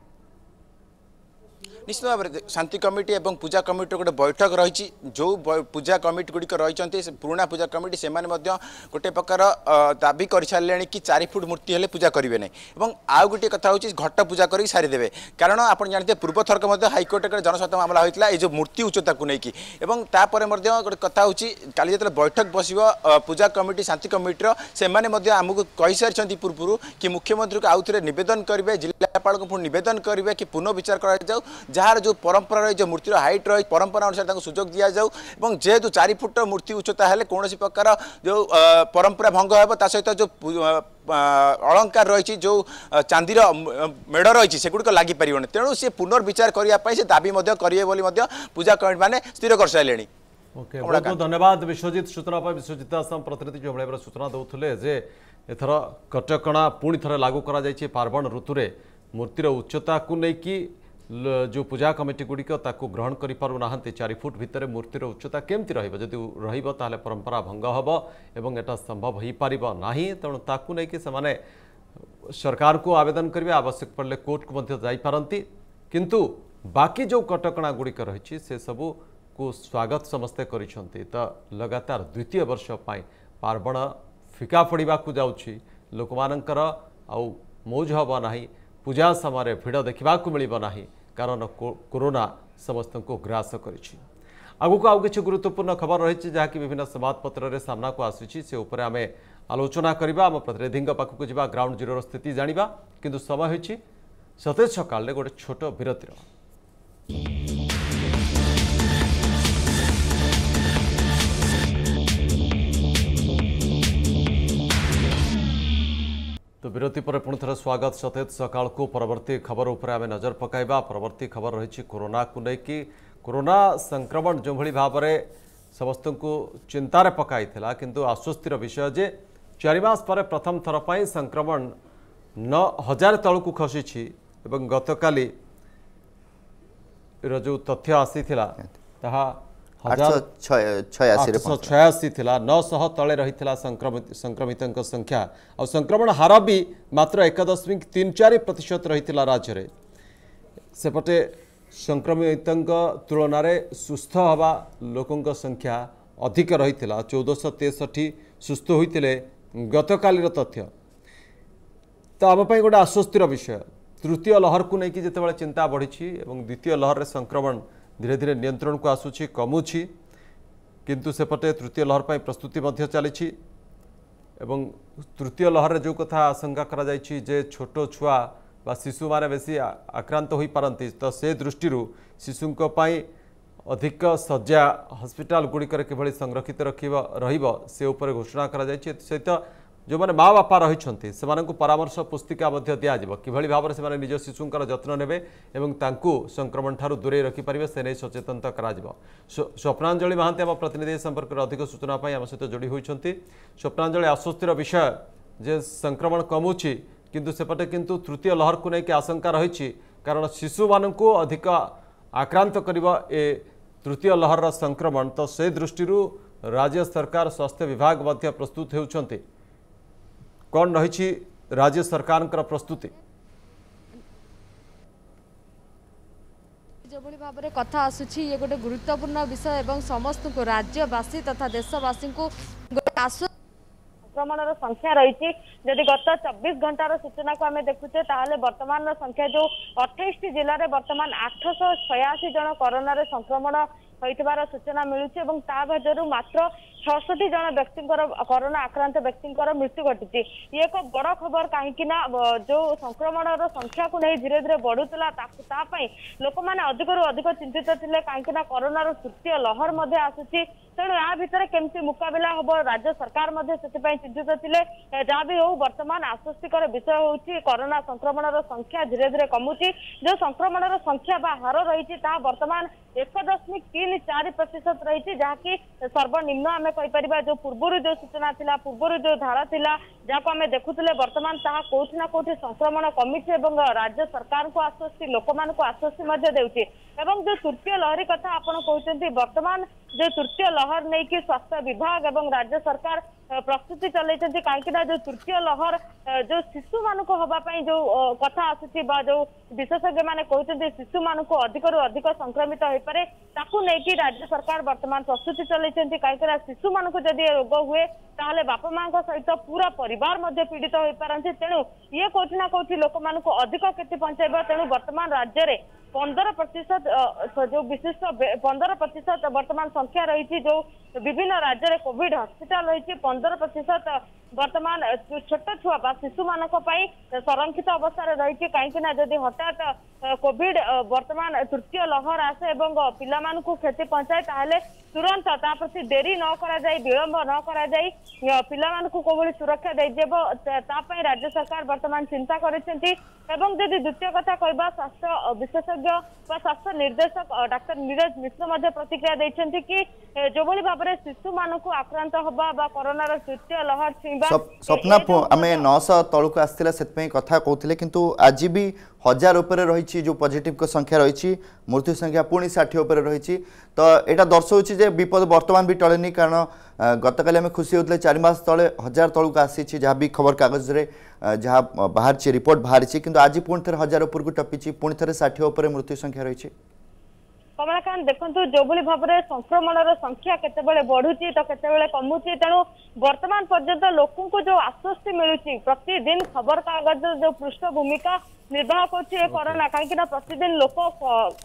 ନିଶ୍ଚିତ ଭାବରେ ଶାନ୍ତି କମିଟି ଏବଂ ପୂଜା କମିଟିର ଗୋଟେ ବୈଠକ ରହିଛି ଯେଉଁ ପୂଜା କମିଟି ଗୁଡ଼ିକ ରହିଛନ୍ତି ସେ ପୁରୁଣା ପୂଜା କମିଟି ସେମାନେ ମଧ୍ୟ ଗୋଟେ ପ୍ରକାର ଦାବି କରିସାରିଲେଣି କି ଚାରି ଫୁଟ୍ ମୂର୍ତ୍ତି ହେଲେ ପୂଜା କରିବେ ନାହିଁ ଏବଂ ଆଉ ଗୋଟିଏ କଥା ହେଉଛି ଘଟ ପୂଜା କରିକି ସାରିଦେବେ କାରଣ ଆପଣ ଜାଣିଥିବେ ପୂର୍ବଥରକ ମଧ୍ୟ ହାଇକୋର୍ଟ ଏକ ଜନସ୍ୱାର୍ଥ ମାମଲା ହୋଇଥିଲା ଏଇ ଯେଉଁ ମୂର୍ତ୍ତି ଉଚ୍ଚତାକୁ ନେଇକି ଏବଂ ତାପରେ ମଧ୍ୟ ଗୋଟେ କଥା ହେଉଛି କାଲି ଯେତେବେଳେ ବୈଠକ ବସିବ ପୂଜା କମିଟି ଶାନ୍ତି କମିଟିର ସେମାନେ ମଧ୍ୟ ଆମକୁ କହିସାରିଛନ୍ତି ପୂର୍ବରୁ କି ମୁଖ୍ୟମନ୍ତ୍ରୀଙ୍କୁ ଆଉଥରେ ନିବେଦନ କରିବେ ଜିଲ୍ଲାପାଳଙ୍କୁ ପୁଣି ନିବେଦନ କରିବେ କି ପୁନଃ ବିଚାର କରାଯାଉ যার যে পরম্পরা রয়েছে মূর্তির হাইট রয়েছে পরম্পরা অনুসারে তাকে সুযোগ দিয়া যাও এবং যেহেতু চারি ফুট মূর্তি উচ্চতা হলে কৌশি প্রকার যে পরম্পরা ভঙ্গ হব তা সহ যে অলঙ্কার রয়েছে যে চাঁদির মেড় রয়েছে সেগুড়ি লাগিপারি তেমন সে পুনর্বিচার করা সে দাবি করবে বলে পূজা কমিটি মানে স্থির করসারে ওকে বহুত বহুত ধন্যবাদ বিশ্বজিৎ সূচনা পাই বিশ্বজিৎ দাস প্রতিনিধি যেভাবে ভাবে সূচনা দেলে যে এথর কটকা পুঁথরে লাগু করা যাই পার্বণ ঋতুরে মূর্তির উচ্চতা নেই जो पूजा कमिटी गुड़िक ग्रहण ना चार फुट भितर मूर्तिर उच्चता केमती जदि रही परंपरा भंग हम एवं यहाँ संभव हो पार ना तेणु ताकू सरकार को आवेदन करेंगे आवश्यक पड़े कोर्ट को जापारती किंतु बाकी जो कटकणा गुड़िक रही से सबू को स्वागत समस्ते कर लगातार द्वितीय वर्ष पार्वण फिका पड़ा जाऊँगी लोक मान मौज हम ना पूजा समय भिड़ देखा मिलना କାରଣ କରୋନା ସମସ୍ତଙ୍କୁ ଗ୍ରାସ କରିଛି ଆଗକୁ ଆଉ କିଛି ଗୁରୁତ୍ୱପୂର୍ଣ୍ଣ ଖବର ରହିଛି ଯାହାକି ବିଭିନ୍ନ ସମ୍ବାଦପତ୍ରରେ ସାମ୍ନାକୁ ଆସୁଛି ସେ ଉପରେ ଆମେ ଆଲୋଚନା କରିବା ଆମ ପ୍ରତିନିଧିଙ୍କ ପାଖକୁ ଯିବା ଗ୍ରାଉଣ୍ଡ ଜିରୋର ସ୍ଥିତି ଜାଣିବା କିନ୍ତୁ ସମୟ ହେଉଛି ସତେଜ ସକାଳରେ ଗୋଟେ ଛୋଟ ବିରତିର Thank તો વિરતિ પર પુણી થરે સ્વાગત સતેત સકાળકુ પરવર્તી ખબર ઉપરે આમે નજર પકાઇવા પરવર્તી ખબર રહીଛି કોરોનાકુ નેકી કોરોના સંક્રમણ જેભળી ભાવરે ସମସ୍ତଙ୍କୁ ଚିନ୍ତାରେ ପକାଇଥିଲା କିନ୍ତୁ ଆଶ୍ୱସ୍ତିର ବିଷୟ ଯେ ଚାରି ମାସ ପରେ ପ୍ରଥମ ଥର ପାଇଁ ସଂକ୍ରମଣ ନଅ ହଜାର ତଳକୁ ଖସିଛି ଏବଂ ଗତକାଲିର ଯେଉଁ ତଥ୍ୟ ଆସିଥିଲା ତାହା ଆଠଶହ ଛୟାଅଶୀ ଥିଲା ନଅଶହ ତଳେ ରହିଥିଲା ସଂକ୍ରମିତଙ୍କ ସଂଖ୍ୟା ଆଉ ସଂକ୍ରମଣ ହାର ବି ମାତ୍ର ଏକ ଦଶମିକ ତିନି ଚାରି ପ୍ରତିଶତ ରହିଥିଲା ରାଜ୍ୟରେ ସେପଟେ ସଂକ୍ରମିତଙ୍କ ତୁଳନାରେ ସୁସ୍ଥ ହେବା ଲୋକଙ୍କ ସଂଖ୍ୟା ଅଧିକ ରହିଥିଲା ଚଉଦଶହ ତେଷଠି ସୁସ୍ଥ ହୋଇଥିଲେ ଗତକାଲିର ତଥ୍ୟ ତ ଆମ ପାଇଁ ଗୋଟେ ଆଶ୍ୱସ୍ତିର ବିଷୟ ତୃତୀୟ ଲହରକୁ ନେଇକି ଯେତେବେଳେ ଚିନ୍ତା ବଢ଼ିଛି ଏବଂ ଦ୍ୱିତୀୟ ଲହରରେ ସଂକ୍ରମଣ ଧୀରେ ଧୀରେ ନିୟନ୍ତ୍ରଣକୁ ଆସୁଛି କମୁଛି କିନ୍ତୁ ସେପଟେ ତୃତୀୟ ଲହର ପାଇଁ ପ୍ରସ୍ତୁତି ମଧ୍ୟ ଚାଲିଛି ଏବଂ ତୃତୀୟ ଲହରରେ ଯେଉଁ କଥା ଆଶଙ୍କା କରାଯାଇଛି ଯେ ଛୋଟ ଛୁଆ ବା ଶିଶୁମାନେ ବେଶୀ ଆକ୍ରାନ୍ତ ହୋଇପାରନ୍ତି ତ ସେ ଦୃଷ୍ଟିରୁ ଶିଶୁଙ୍କ ପାଇଁ ଅଧିକ ଶଯ୍ୟା ହସ୍ପିଟାଲ ଗୁଡ଼ିକରେ କିଭଳି ସଂରକ୍ଷିତ ରଖିବ ରହିବ ସେ ଉପରେ ଘୋଷଣା କରାଯାଇଛି ସହିତ जो मैंने माँ बापा रही परामर्श पुस्तिका दिज्व कि भाव से निज शिशुं जत्न ने संक्रमण ठार दूरे रखिपर से नहीं सचेतन स्वप्नांजलि महां आम प्रतिनिधि संपर्क में अधिक सूचनापी आम सहित जोड़ी होती स्वप्नांजलि आश्वस्तिर विषय जे संक्रमण कमुच्छे किंतु सेपटे कितु तृतीय लहर को लेकिन आशंका रही कारण शिशु मान अधिक आक्रांत कर तृतीय लहर संक्रमण तो से दृष्टि राज्य सरकार स्वास्थ्य विभाग प्रस्तुत होती କ'ଣ ରହିଛି ରାଜ୍ୟ ସରକାରଙ୍କର ପ୍ରସ୍ତୁତି ଯେଭଳି ଭାବରେ କଥା ଆସୁଛି ଇଏ ଗୋଟେ ଗୁରୁତ୍ୱପୂର୍ଣ୍ଣ ବିଷୟ ଏବଂ ସମସ୍ତଙ୍କୁ ରାଜ୍ୟବାସୀ ତଥା ଦେଶବାସୀଙ୍କୁ ସଂକ୍ରମଣର ସଂଖ୍ୟା ରହିଛି ଯଦି ଗତ ଚବିଶ ଘଣ୍ଟାର ସୂଚନାକୁ ଆମେ ଦେଖୁଛେ ତାହେଲେ ବର୍ତ୍ତମାନର ସଂଖ୍ୟା ଯୋଉ ଅଠେଇଶଟି ଜିଲ୍ଲାରେ ବର୍ତ୍ତମାନ ଆଠଶହ ଛୟାଅଶୀ ଜଣ କରୋନାରେ ସଂକ୍ରମଣ ହୋଇଥିବାର ସୂଚନା ମିଳୁଛି ଏବଂ ତା ଭିତରୁ ମାତ୍ର ଛଅଷଠି ଜଣ ବ୍ୟକ୍ତିଙ୍କର କରୋନା ଆକ୍ରାନ୍ତ ବ୍ୟକ୍ତିଙ୍କର ମୃତ୍ୟୁ ଘଟିଛି ଇଏ ଏକ ବଡ଼ ଖବର କାହିଁକି ନା ଯୋଉ ସଂକ୍ରମଣର ସଂଖ୍ୟାକୁ ନେଇ ଧୀରେ ଧୀରେ ବଢୁଥିଲା ତାକୁ ତା ପାଇଁ ଲୋକମାନେ ଅଧିକରୁ ଅଧିକ ଚିନ୍ତିତ ଥିଲେ କାହିଁକି ନା କରୋନାର ତୃତୀୟ ଲହର ମଧ୍ୟ ଆସୁଛି ତେଣୁ ଏହା ଭିତରେ କେମିତି ମୁକାବିଲା ହବ ରାଜ୍ୟ ସରକାର ମଧ୍ୟ ସେଥିପାଇଁ ଚିନ୍ତିତ ଥିଲେ ଯାହା ବି ହଉ ବର୍ତ୍ତମାନ ଆଶ୍ୱସ୍ତିକର ବିଷୟ ହଉଛି କରୋନା ସଂକ୍ରମଣର ସଂଖ୍ୟା ଧୀରେ ଧୀରେ କମୁଛି ଯୋଉ ସଂକ୍ରମଣର ସଂଖ୍ୟା ବା ହାର ରହିଛି ତାହା ବର୍ତ୍ତମାନ ଏକ ଦଶମିକ ତିନି ଚାରି ପ୍ରତିଶତ ରହିଛି ଯାହାକି ସର୍ବନିମ୍ନ ଆମେ कही पूर्व जो सूचना था पूर्व जो धारा जहाँ को आम देखुले बर्तमान ता कौटि ना कौटि संक्रमण कमी राज्य सरकार को आश्वस्ति लोक मान आश्वस्ति देखें जो तृतीय लहरी कथा आप कहते बर्तमान जो तृतीय लहर नहीं कि स्वास्थ्य विभाग और राज्य सरकार प्रस्तुति चलते कहीं जो तृतीय लहर जो शिशु मानक हाबाई जो कथा आसूसी जो विशेषज्ञ मैंने कहते शिशु मानक अधिक रु अधिक संक्रमित हो पारे नहीं राज्य सरकार बर्तमान प्रस्तुति चलते कहीं शिशु मानक जदि रोग हुए बाप माँ सहित पूरा परिवार ব্যবহার মধ্যে পীড়িত হয়ে তেণু ইয়ে কোটি না কোটি লোক মানুষ অধিক ক্ষতি পঞ্চাইব তেণু বর্তমান রাজ্যের পনেরো প্রতিশত যে বিশিষ্ট পনেরো প্রতিশত বর্তমান সংখ্যা রয়েছে যে বিভিন্ন রাজ্যের কোভিড হসপিটাল রয়েছে পনেরো প্রতিশত बर्तमान छोट छुआ शिशु मान संरक्षित अवस्था रही कहीं जदि हठात कोड बर्तमान तृतीय लहर आसे और पा क्षति पहुंचाए तो तुरंत ता प्रति डेरी न करलंब न कर पा कौली सुरक्षा दीजिए राज्य सरकार बर्तमान चिंता करी द्वितीय कथा कह स्वास्थ्य विशेषज्ञ व स्वास्थ्य निर्देशक डाक्टर नीरज मिश्र प्रतिक्रिया कि जो भाव में शिशु मानू आक्रांत हवा करोनार तृतीय लहर छुई স্বপ্না আমি নশহ তলক আসলে সেপাই কথা কৌলে কিন্তু আজ বি হাজার উপরে রয়েছে যে পজিটিভ সংখ্যা রয়েছে মৃত্যু সংখ্যা পুঁ ষাঠি উপরে রয়েছে তো এটা দর্শাউছি যে বিপদ বর্তমান বি টলেনি কারণ গতকাল আমি খুশি হলে চারি মাস তলে হাজার তলক আসিছি যা বি খবর কাগজরে যা বাহারছি রিপোর্ট বাহারছি কিন্তু আজ পুঁ থে হাজার উপরক টপিছি পুঁ থে ষাঠি উপরে মৃত্যু সংখ্যা রয়েছে কমলাকান্ত দেখুন যেভাবে ভাবে সংক্রমণর সংখ্যা কেতবে বড়ুচি তো কেতবে কমুচি তেমন বর্তমান পর্যন্ত লোক যে আশ্বস্তি মিলুচি প্রতিদিন খবর কাগজ যে পৃষ্ঠভূমিকা নির্বাহ করছে এ করোনা না প্রতিদিন লোক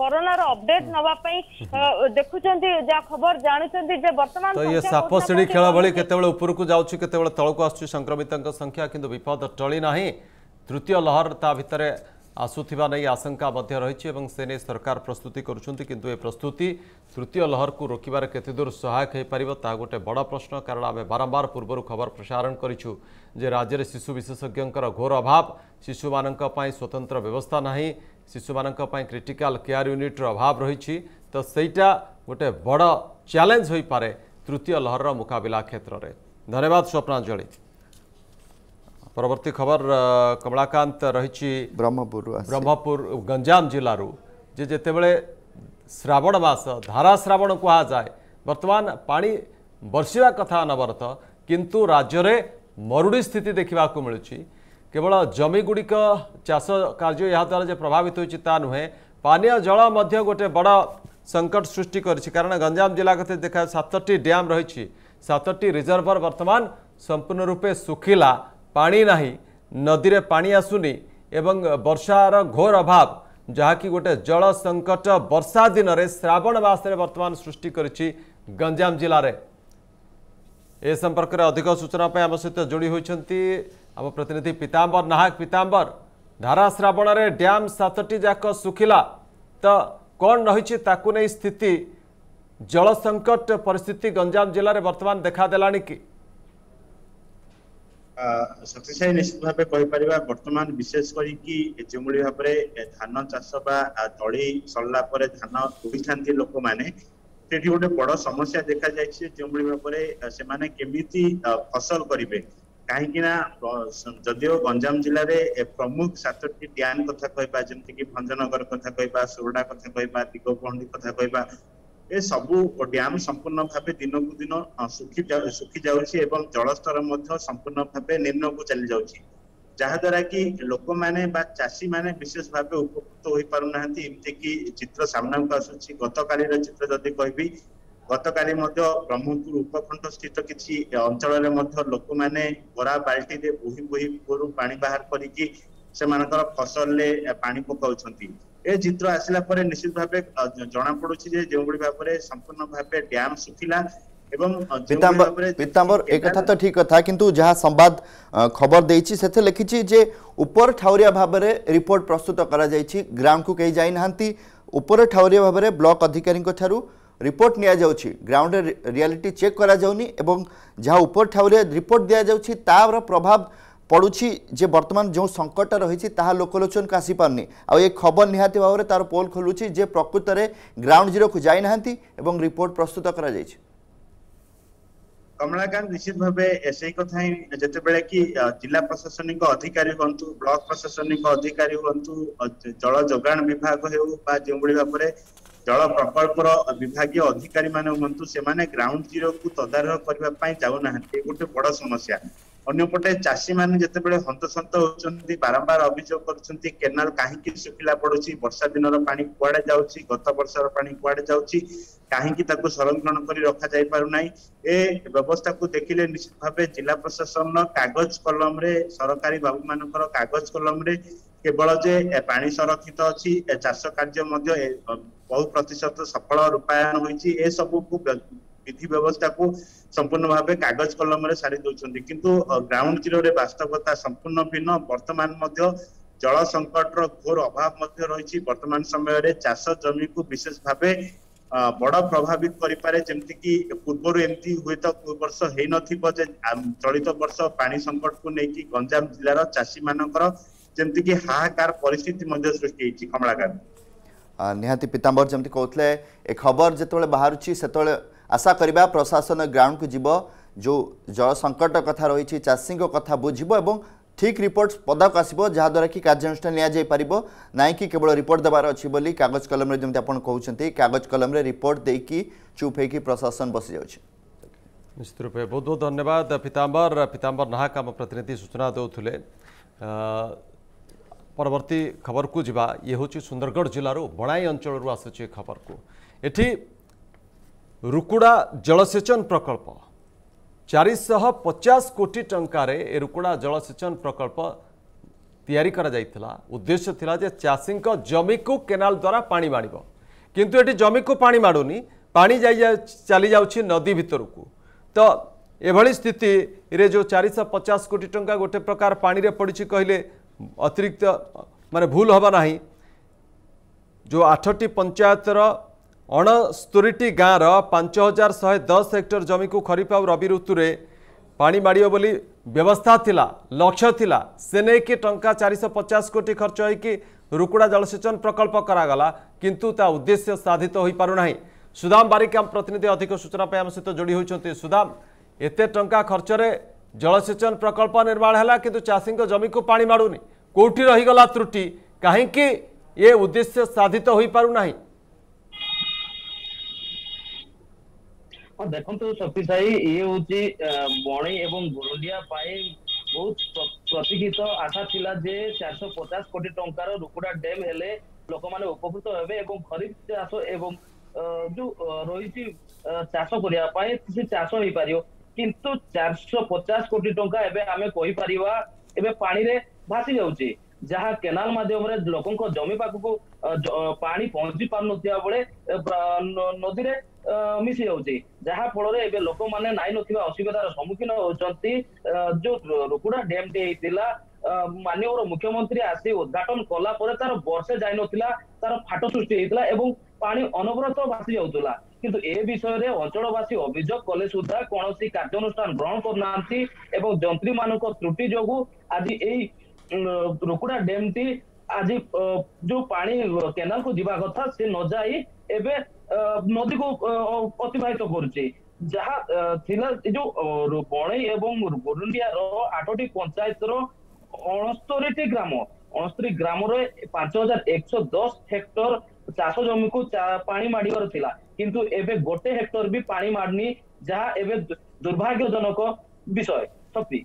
করোনার অপডেট নেওয়া দেখুছেন যা খবর জানুছেন যে বর্তমান ইয়ে সাপ সিঁড়ি খেলা ভি কেতবে উপরকু যাচ্ছি কেতবে তলকু আসছে সংক্রমিত সংখ্যা কিন্তু বিপদ টলি না তৃতীয় লহর তা ভিতরে ଆସୁଥିବା ନେଇ ଆଶଙ୍କା ମଧ୍ୟ ରହିଛି ଏବଂ ସେ ନେଇ ସରକାର ପ୍ରସ୍ତୁତି କରୁଛନ୍ତି କିନ୍ତୁ ଏ ପ୍ରସ୍ତୁତି ତୃତୀୟ ଲହରକୁ ରୋକିବାରେ କେତେଦୂର ସହାୟକ ହୋଇପାରିବ ତାହା ଗୋଟେ ବଡ଼ ପ୍ରଶ୍ନ କାରଣ ଆମେ ବାରମ୍ବାର ପୂର୍ବରୁ ଖବର ପ୍ରସାରଣ କରିଛୁ ଯେ ରାଜ୍ୟରେ ଶିଶୁ ବିଶେଷଜ୍ଞଙ୍କର ଘୋର ଅଭାବ ଶିଶୁମାନଙ୍କ ପାଇଁ ସ୍ୱତନ୍ତ୍ର ବ୍ୟବସ୍ଥା ନାହିଁ ଶିଶୁମାନଙ୍କ ପାଇଁ କ୍ରିଟିକାଲ୍ କେୟାର ୟୁନିଟ୍ର ଅଭାବ ରହିଛି ତ ସେଇଟା ଗୋଟେ ବଡ଼ ଚ୍ୟାଲେଞ୍ଜ ହୋଇପାରେ ତୃତୀୟ ଲହରର ମୁକାବିଲା କ୍ଷେତ୍ରରେ ଧନ୍ୟବାଦ ସ୍ୱପ୍ନାଞ୍ଜଳି ପରବର୍ତ୍ତୀ ଖବର କମଳାକାନ୍ତ ରହିଛି ବ୍ରହ୍ମପୁର ବ୍ରହ୍ମପୁର ଗଞ୍ଜାମ ଜିଲ୍ଲାରୁ ଯେ ଯେତେବେଳେ ଶ୍ରାବଣ ମାସ ଧାରାଶ୍ରାବଣ କୁହାଯାଏ ବର୍ତ୍ତମାନ ପାଣି ବର୍ଷିବା କଥା ଅନବରତ କିନ୍ତୁ ରାଜ୍ୟରେ ମରୁଡ଼ି ସ୍ଥିତି ଦେଖିବାକୁ ମିଳୁଛି କେବଳ ଜମିଗୁଡ଼ିକ ଚାଷ କାର୍ଯ୍ୟ ଏହାଦ୍ୱାରା ଯେ ପ୍ରଭାବିତ ହୋଇଛି ତା ନୁହେଁ ପାନୀୟ ଜଳ ମଧ୍ୟ ଗୋଟିଏ ବଡ଼ ସଙ୍କଟ ସୃଷ୍ଟି କରିଛି କାରଣ ଗଞ୍ଜାମ ଜିଲ୍ଲା କଥା ଦେଖା ସାତଟି ଡ୍ୟାମ୍ ରହିଛି ସାତଟି ରିଜର୍ଭର ବର୍ତ୍ତମାନ ସମ୍ପୂର୍ଣ୍ଣ ରୂପେ ଶୁଖିଲା ପାଣି ନାହିଁ ନଦୀରେ ପାଣି ଆସୁନି ଏବଂ ବର୍ଷାର ଘୋର ଅଭାବ ଯାହାକି ଗୋଟେ ଜଳ ସଙ୍କଟ ବର୍ଷା ଦିନରେ ଶ୍ରାବଣ ମାସରେ ବର୍ତ୍ତମାନ ସୃଷ୍ଟି କରିଛି ଗଞ୍ଜାମ ଜିଲ୍ଲାରେ ଏ ସମ୍ପର୍କରେ ଅଧିକ ସୂଚନା ପାଇଁ ଆମ ସହିତ ଯୋଡ଼ି ହୋଇଛନ୍ତି ଆମ ପ୍ରତିନିଧି ପିତାମ୍ବର ନାହାକ ପିତାମ୍ବର ଧାରା ଶ୍ରାବଣରେ ଡ୍ୟାମ୍ ସାତଟି ଯାକ ଶୁଖିଲା ତ କ'ଣ ରହିଛି ତାକୁ ନେଇ ସ୍ଥିତି ଜଳ ସଙ୍କଟ ପରିସ୍ଥିତି ଗଞ୍ଜାମ ଜିଲ୍ଲାରେ ବର୍ତ୍ତମାନ ଦେଖାଦେଲାଣି କି ନିଶ୍ଚିତ ଭାବେ କହିପାରିବା ବର୍ତ୍ତମାନ ବିଶେଷ କରିକି ଯେଉଁଭଳି ଭାବରେ ଧାନ ଚାଷ ବା ତଳି ସରିଲା ପରେ ଧାନ ଧୋଇଥାନ୍ତି ଲୋକମାନେ ସେଠି ଗୋଟେ ବଡ ସମସ୍ୟା ଦେଖାଯାଇଛି ଯେଉଁଭଳି ଭାବରେ ସେମାନେ କେମିତି ଫସଲ କରିବେ କାହିଁକି ନା ଯଦିଓ ଗଞ୍ଜାମ ଜିଲ୍ଲାରେ ପ୍ରମୁଖ ସାତଟି ଡ୍ୟାମ କଥା କହିବା ଯେମିତିକି ଭଞ୍ଜନଗର କଥା କହିବା ସୋରଡା କଥା କହିବା ଦିଗପହଣ୍ଡି କଥା କହିବା ଏ ସବୁ ଡ୍ୟାମ୍ ସମ୍ପୂର୍ଣ୍ଣ ଭାବେ ଦିନକୁ ଦିନ ଶୁଖି ଶୁଖି ଯାଉଛି ଏବଂ ଜଳସ୍ତର ମଧ୍ୟ ସମ୍ପୂର୍ଣ୍ଣ ଭାବେ ନିମ୍ନକୁ ଚାଲି ଯାଉଛି ଯାହାଦ୍ୱାରା କି ଲୋକମାନେ ବା ଚାଷୀମାନେ ବିଶେଷ ଭାବେ ଉପକୃତ ହୋଇପାରୁନାହାନ୍ତି ଏମିତିକି ଚିତ୍ର ସାମ୍ନାକୁ ଆସୁଛି ଗତକାଲିର ଚିତ୍ର ଯଦି କହିବି ଗତକାଲି ମଧ୍ୟ ବ୍ରହ୍ମପୁର ଉପଖଣ୍ଡ ସ୍ଥିତ କିଛି ଅଞ୍ଚଳରେ ମଧ୍ୟ ଲୋକମାନେ ବରା ବାଲ୍ଟିରେ ବୋହି ବୋହି କୂଅରୁ ପାଣି ବାହାର କରିକି ସେମାନଙ୍କର ଫସଲରେ ପାଣି ପକାଉଛନ୍ତି এ ଏ ଚିତ୍ର ଆସିଲା ପରେ ନିଶ୍ଚିତ ଭାବେ ଜଣାପଡୁଛି ଯେ ଯେଉଁଭଳି ভাবে ସମ୍ପୂର୍ଣ୍ଣ ଭାବେ ଡ୍ୟାମ୍ ଶୁଖିଲା পিতাম্বর কথা তো ঠিক কথা কিন্তু যা সংবাদ খবর দিয়েছি সেতে লিখিছি যে উপর ঠাউরিয়া ভাবে রিপোর্ট প্রস্তুত করা যাইছি গ্রাউন্ডকু কেই যাই নাহান্তি উপরে ঠাউরিয়া ভাবে ব্লক অধিকারীঙ্ক ঠারু রিপোর্ট নিয়া যাউছি গ্রাউন্ডের রিয়ালিটি চেক করা যাওনি এবং যা উপর ঠাউরিয়া রিপোর্ট দিয়া যাউছি তার প্রভাব পড়ুছি যে বর্তমান যে সংকটটা রয়েছে তাহা লোকলোচনকে আসিপারনি আ খবর নিহতি ভাবে তার পোল খোলুছি যে প্রকৃতরে গ্রাউন্ড জিরো কু যাই না এবং রিপোর্ট প্রস্তুত করা যাই কমলাকান্ত নিশ্চিত ভাবে সেই কথা হি যেতবে কি জেলা প্রশাসনিক অধিকারী হুম ব্লক প্রশাসনিক অধিকারী হুম জল যোগাণ বিভাগ হেউ বা যেভাবে ভাবে ଜଳ ପ୍ରକଳ୍ପର ବିଭାଗୀୟ ଅଧିକାରୀମାନେ ହୁଅନ୍ତୁ ସେମାନେ ଗ୍ରାଉଣ୍ଡ ଜିରୋକୁ ତଦାରଖ କରିବା ପାଇଁ ଯାଉନାହାନ୍ତି ଗୋଟେ ବଡ ସମସ୍ୟା ଅନ୍ୟପଟେ ଚାଷୀମାନେ ଯେତେବେଳେ ହନ୍ତସନ୍ତ ହେଉଛନ୍ତି ବାରମ୍ବାର ଅଭିଯୋଗ କରୁଛନ୍ତି କେନାଲ କାହିଁକି ଶୁଖିଲା ପଡୁଛି ବର୍ଷା ଦିନର ପାଣି କୁଆଡେ ଯାଉଛି ଗତ ବର୍ଷର ପାଣି କୁଆଡେ ଯାଉଛି କାହିଁକି ତାକୁ ସଂରକ୍ଷଣ କରି ରଖାଯାଇ ପାରୁନାହିଁ ଏ ବ୍ୟବସ୍ଥାକୁ ଦେଖିଲେ ନିଶ୍ଚିତ ଭାବେ ଜିଲ୍ଲା ପ୍ରଶାସନ କାଗଜ କଲମରେ ସରକାରୀ ବାବୁମାନଙ୍କର କାଗଜ କଲମରେ କେବଳ ଯେ ପାଣି ସଂରକ୍ଷିତ ଅଛି ଚାଷ କାର୍ଯ୍ୟ ମଧ୍ୟ ବହୁ ପ୍ରତିଶତ ସଫଳ ରୂପାୟନ ହୋଇଛି ଏସବୁକୁ ବିଧି ବ୍ୟବସ୍ଥାକୁ ସମ୍ପୂର୍ଣ୍ଣ ଭାବେ କାଗଜ କଲମରେ ସାରି ଦେଉଛନ୍ତି କିନ୍ତୁ ଗ୍ରାଉଣ୍ଡ ଜିରୋରେ ବାସ୍ତବତା ସମ୍ପୂର୍ଣ୍ଣ ଭିନ୍ନ ବର୍ତ୍ତମାନ ମଧ୍ୟ ଜଳ ସଙ୍କଟର ଘୋର ଅଭାବ ମଧ୍ୟ ରହିଛି ବର୍ତ୍ତମାନ ସମୟରେ ଚାଷ ଜମିକୁ ବିଶେଷ ଭାବେ ବଡ ପ୍ରଭାବିତ କରିପାରେ ଯେମିତିକି ପୂର୍ବରୁ ଏମିତି ହୁଏତ ବର୍ଷ ହେଇନଥିବ ଯେ ଚଳିତ ବର୍ଷ ପାଣି ସଙ୍କଟକୁ ନେଇକି ଗଞ୍ଜାମ ଜିଲ୍ଲାର ଚାଷୀମାନଙ୍କର ଯେମିତିକି ହାହାକାର ପରିସ୍ଥିତି ମଧ୍ୟ ସୃଷ୍ଟି ହେଇଛି କମଳାକାନ୍ତି ନିହାତି ପୀତାମ୍ବର ଯେମିତି କହୁଥିଲେ ଏ ଖବର ଯେତେବେଳେ ବାହାରୁଛି ସେତେବେଳେ ଆଶା କରିବା ପ୍ରଶାସନ ଗ୍ରାଉଣ୍ଡକୁ ଯିବ ଯେଉଁ ଜଳ ସଙ୍କଟ କଥା ରହିଛି ଚାଷୀଙ୍କ କଥା ବୁଝିବ ଏବଂ ଠିକ୍ ରିପୋର୍ଟ ପଦାକୁ ଆସିବ ଯାହାଦ୍ୱାରା କି କାର୍ଯ୍ୟାନୁଷ୍ଠାନ ନିଆଯାଇପାରିବ ନାହିଁ କି କେବଳ ରିପୋର୍ଟ ଦେବାର ଅଛି ବୋଲି କାଗଜ କଲମରେ ଯେମିତି ଆପଣ କହୁଛନ୍ତି କାଗଜ କଲମରେ ରିପୋର୍ଟ ଦେଇକି ଚୁପ୍ ହେଇକି ପ୍ରଶାସନ ବସିଯାଉଛି ନିଶ୍ଚିତ ରୂପେ ବହୁତ ବହୁତ ଧନ୍ୟବାଦ ପୀତାମ୍ବର ପୀତାମ୍ବର ନାହାକ ଆମ ପ୍ରତିନିଧି ସୂଚନା ଦେଉଥିଲେ ପରବର୍ତ୍ତୀ ଖବରକୁ ଯିବା ଇଏ ହେଉଛି ସୁନ୍ଦରଗଡ଼ ଜିଲ୍ଲାରୁ ବଣାଇ ଅଞ୍ଚଳରୁ ଆସୁଛି ଏ ଖବରକୁ ଏଠି ରୁକୁଡ଼ା ଜଳସେଚନ ପ୍ରକଳ୍ପ ଚାରିଶହ ପଚାଶ କୋଟି ଟଙ୍କାରେ ଏ ରୁକୁଡ଼ା ଜଳସେଚନ ପ୍ରକଳ୍ପ ତିଆରି କରାଯାଇଥିଲା ଉଦ୍ଦେଶ୍ୟ ଥିଲା ଯେ ଚାଷୀଙ୍କ ଜମିକୁ କେନାଲ ଦ୍ୱାରା ପାଣି ମାଡ଼ିବ କିନ୍ତୁ ଏଠି ଜମିକୁ ପାଣି ମାଡ଼ୁନି ପାଣି ଯାଇ ଚାଲିଯାଉଛି ନଦୀ ଭିତରକୁ ତ ଏଭଳି ସ୍ଥିତିରେ ଯେଉଁ ଚାରିଶହ ପଚାଶ କୋଟି ଟଙ୍କା ଗୋଟେ ପ୍ରକାର ପାଣିରେ ପଡ଼ିଛି କହିଲେ अतिरिक्त माने भूल हे नाहि जो आठटी पञ्चायत र अनस्तोरी गाँ र पाँच हजार शे दस हेक्टर जमिको खरि रवि ऋतुले पा माडियो व्यवस्था थाहा सि टा चार सय पचास कोटी खर्च रुकुड़ा जलसेचन प्रकल्प गरागला किंतु ता उद्देश्य साधित हुँदै सुदम बारिक प्रतिनिधि अधिक सूचना पादम एते टङ्गा खर्च জলসেচন প্রকল্প নির্মাণ হল কিন্তু চাষী জমিকু পা মাড়ুনি কোটি রহিগলা ত্রুটি কী এ উদ্দেশ্য সাধিত হয়ে পু না ଦେଖନ୍ତୁ ଶକ୍ତି ସାହି ଇଏ ହଉଛି ବଣେଇ ଏବଂ ଗୁରୁଣ୍ଡିଆ ପାଇଁ ବହୁତ ପ୍ରତୀକ୍ଷିତ ଆଶା ଥିଲା ଯେ ଚାରିଶହ ପଚାଶ କୋଟି ଟଙ୍କାର ରୁକୁଡା ଡ୍ୟାମ ହେଲେ ଲୋକମାନେ ଉପକୃତ ହେବେ ଏବଂ ଖରିଫ ଚାଷ ଏବଂ ଯୋଉ ରହିଛି ଚାଷ କରିବା ପାଇଁ ସେ ଚାଷ ହେଇପାରିବ କିନ୍ତୁ ଚାରିଶହ ପଚାଶ କୋଟି ଟଙ୍କା ଏବେ ଆମେ କହିପାରିବା ଏବେ ପାଣିରେ ଭାସି ଯାଉଛି ଯାହା କେନାଲ ମାଧ୍ୟମରେ ଲୋକଙ୍କ ଜମି ପାଖକୁ ପାଣି ପହଞ୍ଚି ପାରୁନଥିବା ବେଳେ ନଦୀରେ ମିଶି ଯାଉଛି ଯାହା ଫଳରେ ଏବେ ଲୋକମାନେ ନାଇଁ ନଥିବା ଅସୁବିଧାର ସମ୍ମୁଖୀନ ହଉଛନ୍ତି ଯୋଉ ରୁକୁଡା ଡ୍ୟାମ୍ଟି ହେଇଥିଲା ମାନ୍ୟବର ମୁଖ୍ୟମନ୍ତ୍ରୀ ଆସି ଉଦ୍ଘାଟନ କଲା ପରେ ତାର ବର୍ଷେ ଯାଇନଥିଲା ତାର ଫାଟ ସୃଷ୍ଟି ହେଇଥିଲା ଏବଂ ପାଣି ଅନବରତ ଭାସି ଯାଉଥିଲା କିନ୍ତୁ ଏ ବିଷୟରେ ଅଞ୍ଚଳବାସୀ ଅଭିଯୋଗ କଲେ ସୁଦ୍ଧା କୌଣସି କାର୍ଯ୍ୟାନୁଷ୍ଠାନ ଗ୍ରହଣ କରୁନାହାନ୍ତି ଏବଂ ଯନ୍ତ୍ରୀମାନଙ୍କ ତ୍ରୁଟି ଯୋଗୁଁ ଆଜି ଏଇ ରୁକୁଡା ଡ୍ୟାମ୍ଟି ଆଜି ଯୋଉ ପାଣି କେନାଲକୁ ଯିବା କଥା ସେ ନ ଯାଇ ଏବେ ନଦୀକୁ ଅତିବାହିତ କରୁଛି ଯାହା ଥିଲା ଏ ଯୋଉ ବଣେଇ ଏବଂ ଗୁରୁଣ୍ଡିଆର ଆଠଟି ପଞ୍ଚାୟତର ଅଣସ୍ତରିଟି ଗ୍ରାମ अणस्तरी ग्राम रजार एक सौ दस हेक्टर चाष जमी को पानी माड़ किंतु गोटे हेक्टर भी पानी माड़नी जहाँ एबे दुर्भाग्यजनक विषय शक्ति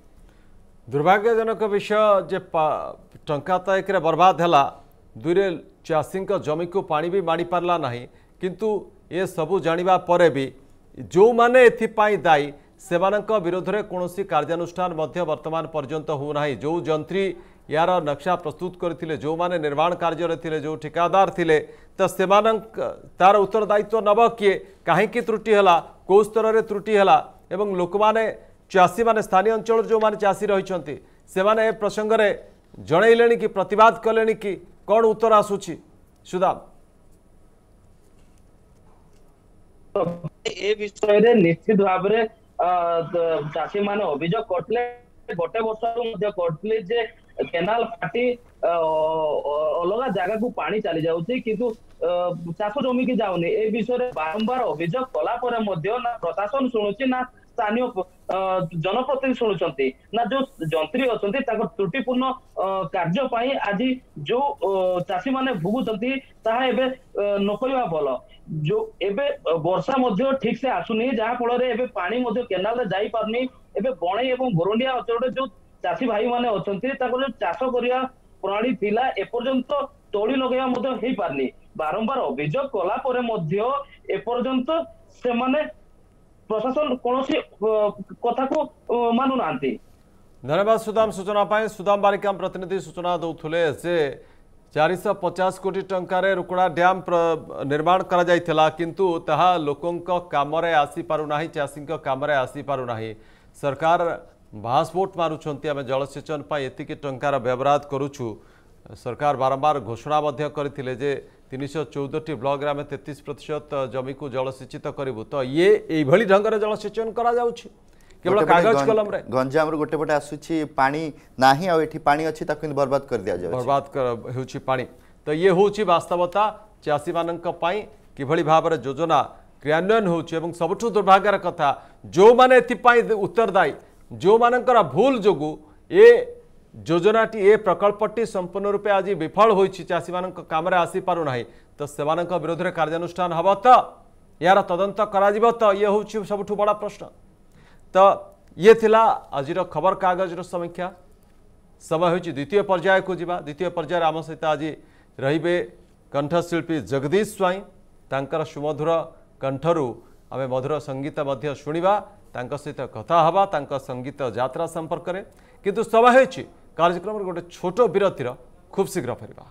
दुर्भाग्यजनक विषय जे टा तो एक बर्बाद है दूरे चाषी जमी को पा भी माड़ी पारा ना किंतु ये सबू जाणीपर भी जो मैंने दायी से विरोध में कौन कार्यानुष्ठान वर्तमान पर्यटन होना जो जंत्री यार नक्शा प्रस्तुत करते जो मैंने निर्माण कार्य थे जो ठेकादार थे तो से तार उत्तरदायित्व नब किए कहीं त्रुटि है कौ स्तर में त्रुटि है लोक मैंने चाषी मैंने स्थानीय अंचल जो मैंने चाषी रही से प्रसंग में कि प्रतिवाद कले कि कौन उत्तर आसूची सुदाम ଏ ବିଷୟରେ ନିଶ୍ଚିତ ଭାବରେ ଚାଷୀ ମାନେ ଅଭିଯୋଗ କରିଥିଲେ ଗୋଟେ ବର୍ଷରୁ ମଧ୍ୟ କେନାଲ ଫାଟି ଅଲଗା ଜାଗାକୁ ପାଣି ଚାଲି ଯାଉଛି କିନ୍ତୁ ଚାଷ ଜମିକି ଯାଉନି ଏ ବିଷୟରେ ବାରମ୍ବାର ଅଭିଯୋଗ କଲା ପରେ ମଧ୍ୟ ନା ପ୍ରଶାସନ ଶୁଣୁଛି ନା ସ୍ଥାନୀୟ ଜନପ୍ରତିନିଧି ଶୁଣୁଛନ୍ତି ନା ଯୋଉ ଯନ୍ତ୍ରୀ ଅଛନ୍ତି ତାଙ୍କ ତ୍ରୁଟିପୂର୍ଣ୍ଣ କାର୍ଯ୍ୟ ପାଇଁ ଆଜି ଯୋଉ ଚାଷୀମାନେ ଭୋଗୁଛନ୍ତି ତାହା ଏବେ ନ କରିବା ଭଲ ଯୋଉ ଏବେ ବର୍ଷା ମଧ୍ୟ ଠିକ ସେ ଆସୁନି ଯାହା ଫଳରେ ଏବେ ପାଣି ମଧ୍ୟ କେନାଲରେ ଯାଇପାରୁନି ଏବେ ବଣେଇ ଏବଂ ବରୁଣ୍ଡିଆ ଅଞ୍ଚଳରେ ଯୋଉ ଚାଷୀ ଭାଇମାନେ ଅଛନ୍ତି ତାଙ୍କର ଯୋଉ ଚାଷ କରିବା ପ୍ରଣାଳୀ ଥିଲା ଏପର୍ଯ୍ୟନ୍ତ ତଳି ଲଗେଇବା ମଧ୍ୟ ହେଇପାରୁନି ବାରମ୍ବାର ଅଭିଯୋଗ କଲା ପରେ ମଧ୍ୟ ଏପର୍ଯ୍ୟନ୍ତ ସେମାନେ ପ୍ରଶାସନ କୌଣସି କଥାକୁ ମାନୁନାହାନ୍ତି ଧନ୍ୟବାଦ ସୁଦାମ ସୂଚନା ପାଇଁ ସୁଦାମ ବାରିକାମ ପ୍ରତିନିଧି ସୂଚନା ଦେଉଥିଲେ ଯେ ଚାରିଶହ ପଚାଶ କୋଟି ଟଙ୍କାରେ ରୁକୁଡ଼ା ଡ୍ୟାମ୍ ନିର୍ମାଣ କରାଯାଇଥିଲା କିନ୍ତୁ ତାହା ଲୋକଙ୍କ କାମରେ ଆସିପାରୁନାହିଁ ଚାଷୀଙ୍କ କାମରେ ଆସିପାରୁନାହିଁ ସରକାର ବାହାସ୍ପୋଟ ମାରୁଛନ୍ତି ଆମେ ଜଳସେଚନ ପାଇଁ ଏତିକି ଟଙ୍କାର ବ୍ୟବରାଦ କରୁଛୁ ସରକାର ବାରମ୍ବାର ଘୋଷଣା ମଧ୍ୟ କରିଥିଲେ ଯେ ତିନିଶହ ଚଉଦଟି ବ୍ଲକରେ ଆମେ ତେତିଶ ପ୍ରତିଶତ ଜମିକୁ ଜଳସେଚିତ କରିବୁ ତ ଇଏ ଏଇଭଳି ଢଙ୍ଗରେ ଜଳସେଚନ କରାଯାଉଛି କେବଳ କାଗଜ କଲମରେ ଗଞ୍ଜାମରୁ ଗୋଟେ ପଟେ ଆସୁଛି ପାଣି ନାହିଁ ଆଉ ଏଠି ପାଣି ଅଛି ତାକୁ କିନ୍ତୁ ବର୍ବାଦ କରିଦିଆଯାଉଛି ବର୍ବାଦ ହେଉଛି ପାଣି ତ ଇଏ ହେଉଛି ବାସ୍ତବତା ଚାଷୀମାନଙ୍କ ପାଇଁ କିଭଳି ଭାବରେ ଯୋଜନା କ୍ରିୟାନ୍ୱୟନ ହେଉଛି ଏବଂ ସବୁଠୁ ଦୁର୍ଭାଗ୍ୟର କଥା ଯେଉଁମାନେ ଏଥିପାଇଁ ଉତ୍ତରଦାୟୀ जो मानकर भूल जोगु ए যোজনাটি এ প্রকল্পটি সম্পূর্ণ রূপে আজ বিফল হয়েছে চাষী মান কামে আসিপারু না তো সে বিরোধে কার্যানুষ্ঠান হব তো ইয়ার তদন্ত করা তো ইয়ে হচ্ছে সবুঠু বড় প্রশ্ন তো ইয়ে লা আজির খবর কাগজর সমীক্ষা সময় হচ্ছে দ্বিতীয় পর্যায়কু যা দ্বিতীয় পর্যায়ে আম সহ আজ রহবে কণ্ঠশিল্পী জগদীশ স্বাইঁ তাঁর সুমধুর কণ্ঠর আমি মধুর সঙ্গীত শুণবা ତାଙ୍କ ସହିତ କଥା ହେବା ତାଙ୍କ ସଙ୍ଗୀତ ଯାତ୍ରା ସମ୍ପର୍କରେ କିନ୍ତୁ ସଭା ହେଉଛି କାର୍ଯ୍ୟକ୍ରମର ଗୋଟେ ଛୋଟ ବିରତିର ଖୁବ୍ ଶୀଘ୍ର ଫେରିବା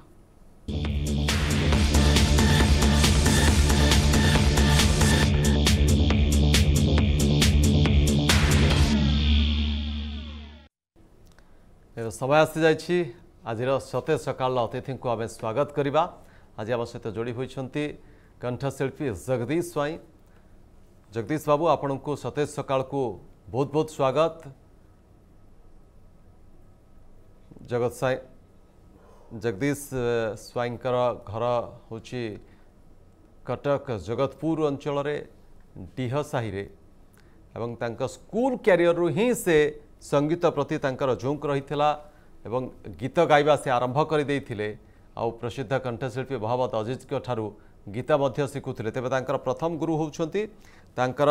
সবাই আসি যাইছি আজির সতে সকাল অতিথি আমি স্বাগত করা আজ আমার সহ যোড়ি হয়েছেন কণ্ঠশিল্পী জগদীশ স্বাইঁ जगदीश बाबू आपण को सतेज सकाळ को बहुत बहुत स्वागत जगत साई जगदीश ସ୍ୱାଇଁଙ୍କର ଘର ହେଉଛି କଟକ ଜଗତପୁର ଅଞ୍ଚଳରେ ଡିହ ସାହିରେ ଏବଂ ତାଙ୍କ ସ୍କୁଲ କ୍ୟାରିୟରରୁ ହିଁ ସେ ସଙ୍ଗୀତ ପ୍ରତି ତାଙ୍କର ଝୁଙ୍କ ରହିଥିଲା ଏବଂ ଗୀତ ଗାଇବା ସେ ଆରମ୍ଭ କରିଦେଇଥିଲେ ଆଉ ପ୍ରସିଦ୍ଧ କଣ୍ଠଶିଳ୍ପୀ ମହମ୍ମଦ ଅଜିଜଙ୍କ ଠାରୁ ଗୀତା ମଧ୍ୟ ଶିଖୁଥିଲେ ତେବେ ତାଙ୍କର ପ୍ରଥମ ଗୁରୁ ହେଉଛନ୍ତି ତାଙ୍କର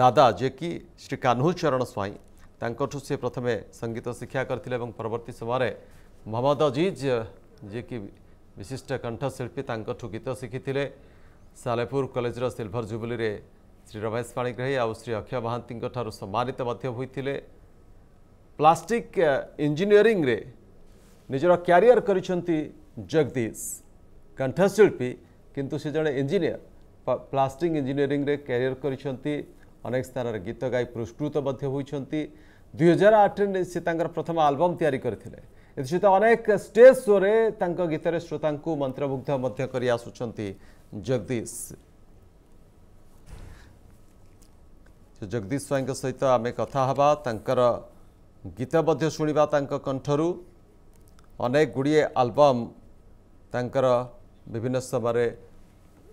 ଦାଦା ଯିଏକି ଶ୍ରୀ କାହ୍ନୁଲ ଚରଣ ସ୍ୱାଇଁ ତାଙ୍କଠୁ ସେ ପ୍ରଥମେ ସଙ୍ଗୀତ ଶିକ୍ଷା କରିଥିଲେ ଏବଂ ପରବର୍ତ୍ତୀ ସମୟରେ ମହମ୍ମଦ ଅଜିଜ୍ ଯିଏକି ବିଶିଷ୍ଟ କଣ୍ଠଶିଳ୍ପୀ ତାଙ୍କଠୁ ଗୀତ ଶିଖିଥିଲେ ସାଲେପୁର କଲେଜର ସିଲ୍ଭର ଜୁବୁଲିରେ ଶ୍ରୀ ରମେଶ ପାଣିଗ୍ରାହୀ ଆଉ ଶ୍ରୀ ଅକ୍ଷୟ ମହାନ୍ତିଙ୍କ ଠାରୁ ସମ୍ମାନିତ ମଧ୍ୟ ହୋଇଥିଲେ ପ୍ଲାଷ୍ଟିକ୍ ଇଞ୍ଜିନିୟରିଂରେ ନିଜର କ୍ୟାରିୟର କରିଛନ୍ତି ଜଗଦୀଶ କଣ୍ଠଶିଳ୍ପୀ କିନ୍ତୁ ସେ ଜଣେ ଇଞ୍ଜିନିୟର ପ୍ଲାଷ୍ଟିକ୍ ଇଞ୍ଜିନିୟରିଂରେ କ୍ୟାରିୟର କରିଛନ୍ତି ଅନେକ ସ୍ଥାନରେ ଗୀତ ଗାଇ ପୁରସ୍କୃତ ମଧ୍ୟ ହୋଇଛନ୍ତି ଦୁଇହଜାର ଆଠରେ ସେ ତାଙ୍କର ପ୍ରଥମ ଆଲବମ୍ ତିଆରି କରିଥିଲେ ଏଥିସହିତ ଅନେକ ସ୍ଟେଜ୍ ଶୋରେ ତାଙ୍କ ଗୀତରେ ଶ୍ରୋତାଙ୍କୁ ମନ୍ତ୍ରମୁଗ୍ଧ ମଧ୍ୟ କରି ଆସୁଛନ୍ତି ଜଗଦୀଶ ଜଗଦୀଶ ସ୍ୱାଇଁଙ୍କ ସହିତ ଆମେ କଥା ହେବା ତାଙ୍କର ଗୀତ ମଧ୍ୟ ଶୁଣିବା ତାଙ୍କ କଣ୍ଠରୁ ଅନେକ ଗୁଡ଼ିଏ ଆଲବମ୍ ତାଙ୍କର विभिन्न समय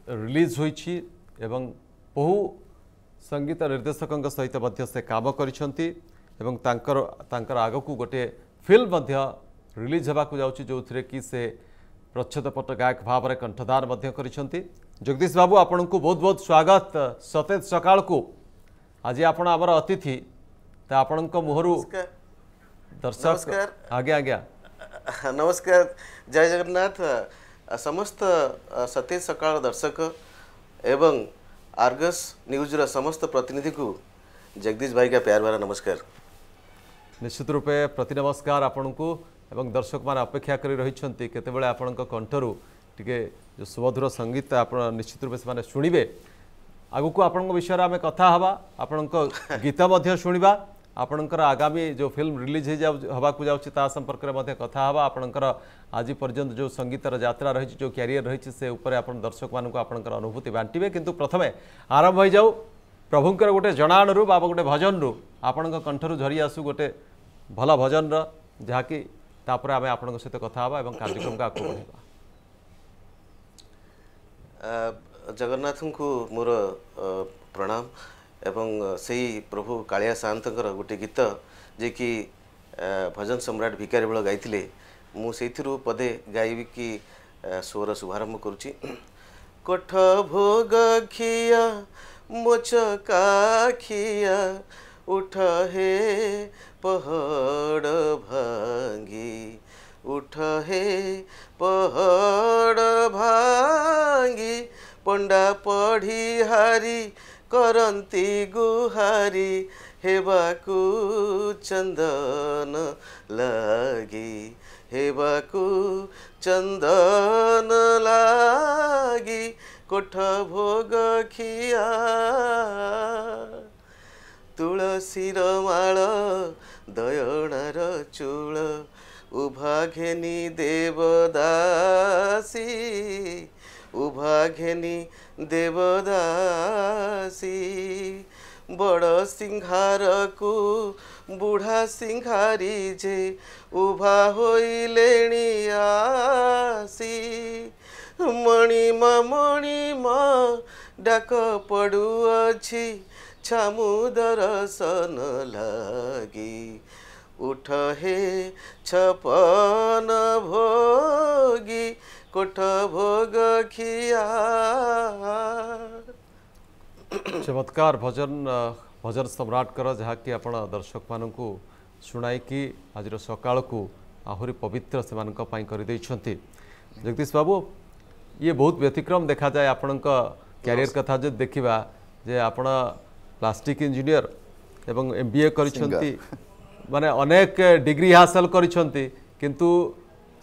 रिलीज हो बहु संगीत निर्देशक सहित से कम कर आग को गोटे फिल्म रिलीज होगा जो थे कि से प्रच्छदपट गायक भाव में कंठदान जगदीश बाबू आपन को बहुत बहुत स्वागत सतेज सका आज आप अतिथि तो आपण मुहर दर्शक आज्ञा आज्ञा नमस्कार जय जगन्नाथ ସମସ୍ତ ସତେଜ ସକାଳ ଦର୍ଶକ ଏବଂ ଆର୍ଗସ୍ ନ୍ୟୁଜ୍ର ସମସ୍ତ ପ୍ରତିନିଧିକୁ ଜଗଦୀଶ ଭାଇଙ୍କ ପ୍ୟାରବାର ନମସ୍କାର ନିଶ୍ଚିତ ରୂପେ ପ୍ରତି ନମସ୍କାର ଆପଣଙ୍କୁ ଏବଂ ଦର୍ଶକମାନେ ଅପେକ୍ଷା କରି ରହିଛନ୍ତି କେତେବେଳେ ଆପଣଙ୍କ କଣ୍ଠରୁ ଟିକେ ଯେଉଁ ସୁମଧୁର ସଙ୍ଗୀତ ଆପଣ ନିଶ୍ଚିତ ରୂପେ ସେମାନେ ଶୁଣିବେ ଆଗକୁ ଆପଣଙ୍କ ବିଷୟରେ ଆମେ କଥା ହେବା ଆପଣଙ୍କ ଗୀତ ମଧ୍ୟ ଶୁଣିବା ଆପଣଙ୍କର ଆଗାମୀ ଯେଉଁ ଫିଲ୍ମ ରିଲିଜ୍ ହେଇଯାଉ ହେବାକୁ ଯାଉଛି ତା ସମ୍ପର୍କରେ ମଧ୍ୟ କଥା ହେବା ଆପଣଙ୍କର ଆଜି ପର୍ଯ୍ୟନ୍ତ ଯେଉଁ ସଙ୍ଗୀତର ଯାତ୍ରା ରହିଛି ଯେଉଁ କ୍ୟାରିୟର ରହିଛି ସେ ଉପରେ ଆପଣ ଦର୍ଶକମାନଙ୍କୁ ଆପଣଙ୍କର ଅନୁଭୂତି ବାଣ୍ଟିବେ କିନ୍ତୁ ପ୍ରଥମେ ଆରମ୍ଭ ହୋଇଯାଉ ପ୍ରଭୁଙ୍କର ଗୋଟେ ଜଣାଣରୁ ବା ଗୋଟେ ଭଜନରୁ ଆପଣଙ୍କ କଣ୍ଠରୁ ଝରି ଆସୁ ଗୋଟେ ଭଲ ଭଜନର ଯାହାକି ତାପରେ ଆମେ ଆପଣଙ୍କ ସହିତ କଥା ହେବା ଏବଂ କାର୍ଯ୍ୟକ୍ରମକୁ ଆଗକୁ ବଢ଼ିବା ଜଗନ୍ନାଥଙ୍କୁ ମୋର ପ୍ରଣାମ ଏବଂ ସେହି ପ୍ରଭୁ କାଳିଆ ସାଆନ୍ତଙ୍କର ଗୋଟିଏ ଗୀତ ଯିଏକି ଭଜନ ସମ୍ରାଟ ଭିକାରୀବଳ ଗାଇଥିଲେ ମୁଁ ସେଇଥିରୁ ପଦେ ଗାଇବିକି ସ୍ୱର ଶୁଭାରମ୍ଭ କରୁଛି କୋଠ ଭୋଗ ଘିଆ ମୋଚ କାଖିଆ ଉଠ ହେ ପହଡ଼ ଭାଙ୍ଗି ଉଠ ହେ ପହଡ଼ ଭାଙ୍ଗି ପଣ୍ଡା ପଢ଼ି ହାରି गुहारी ुहारी चन्दन लागि हावाकु चन्दन लागि कोठ खिया तुलसी र माल दयार चुल उभा घेनी देव दासी উভা ঘেনি দেবদাসী বড় সিংহারকু বুঢ়া সিংহারি যে উভা হইলেণি আসি মণিমা মণিমা ডাক পড়ুଅছি ছামু দর্শন লাগি উঠ হে ছপন ভোগী कुठ भोग चमत्कार भजन भजन सम्राटकर जहाँकि आप दर्शक मान शुणाई आज सकाल को आहरी पवित्र से करदे जगदीश बाबू ये बहुत व्यतिक्रम देखा जाए आपण क्यारियर कथा जो देखा जे आप प्लास्टिक इंजीनियर एवं एम बी ए कर अनेक डिग्री हासिल कर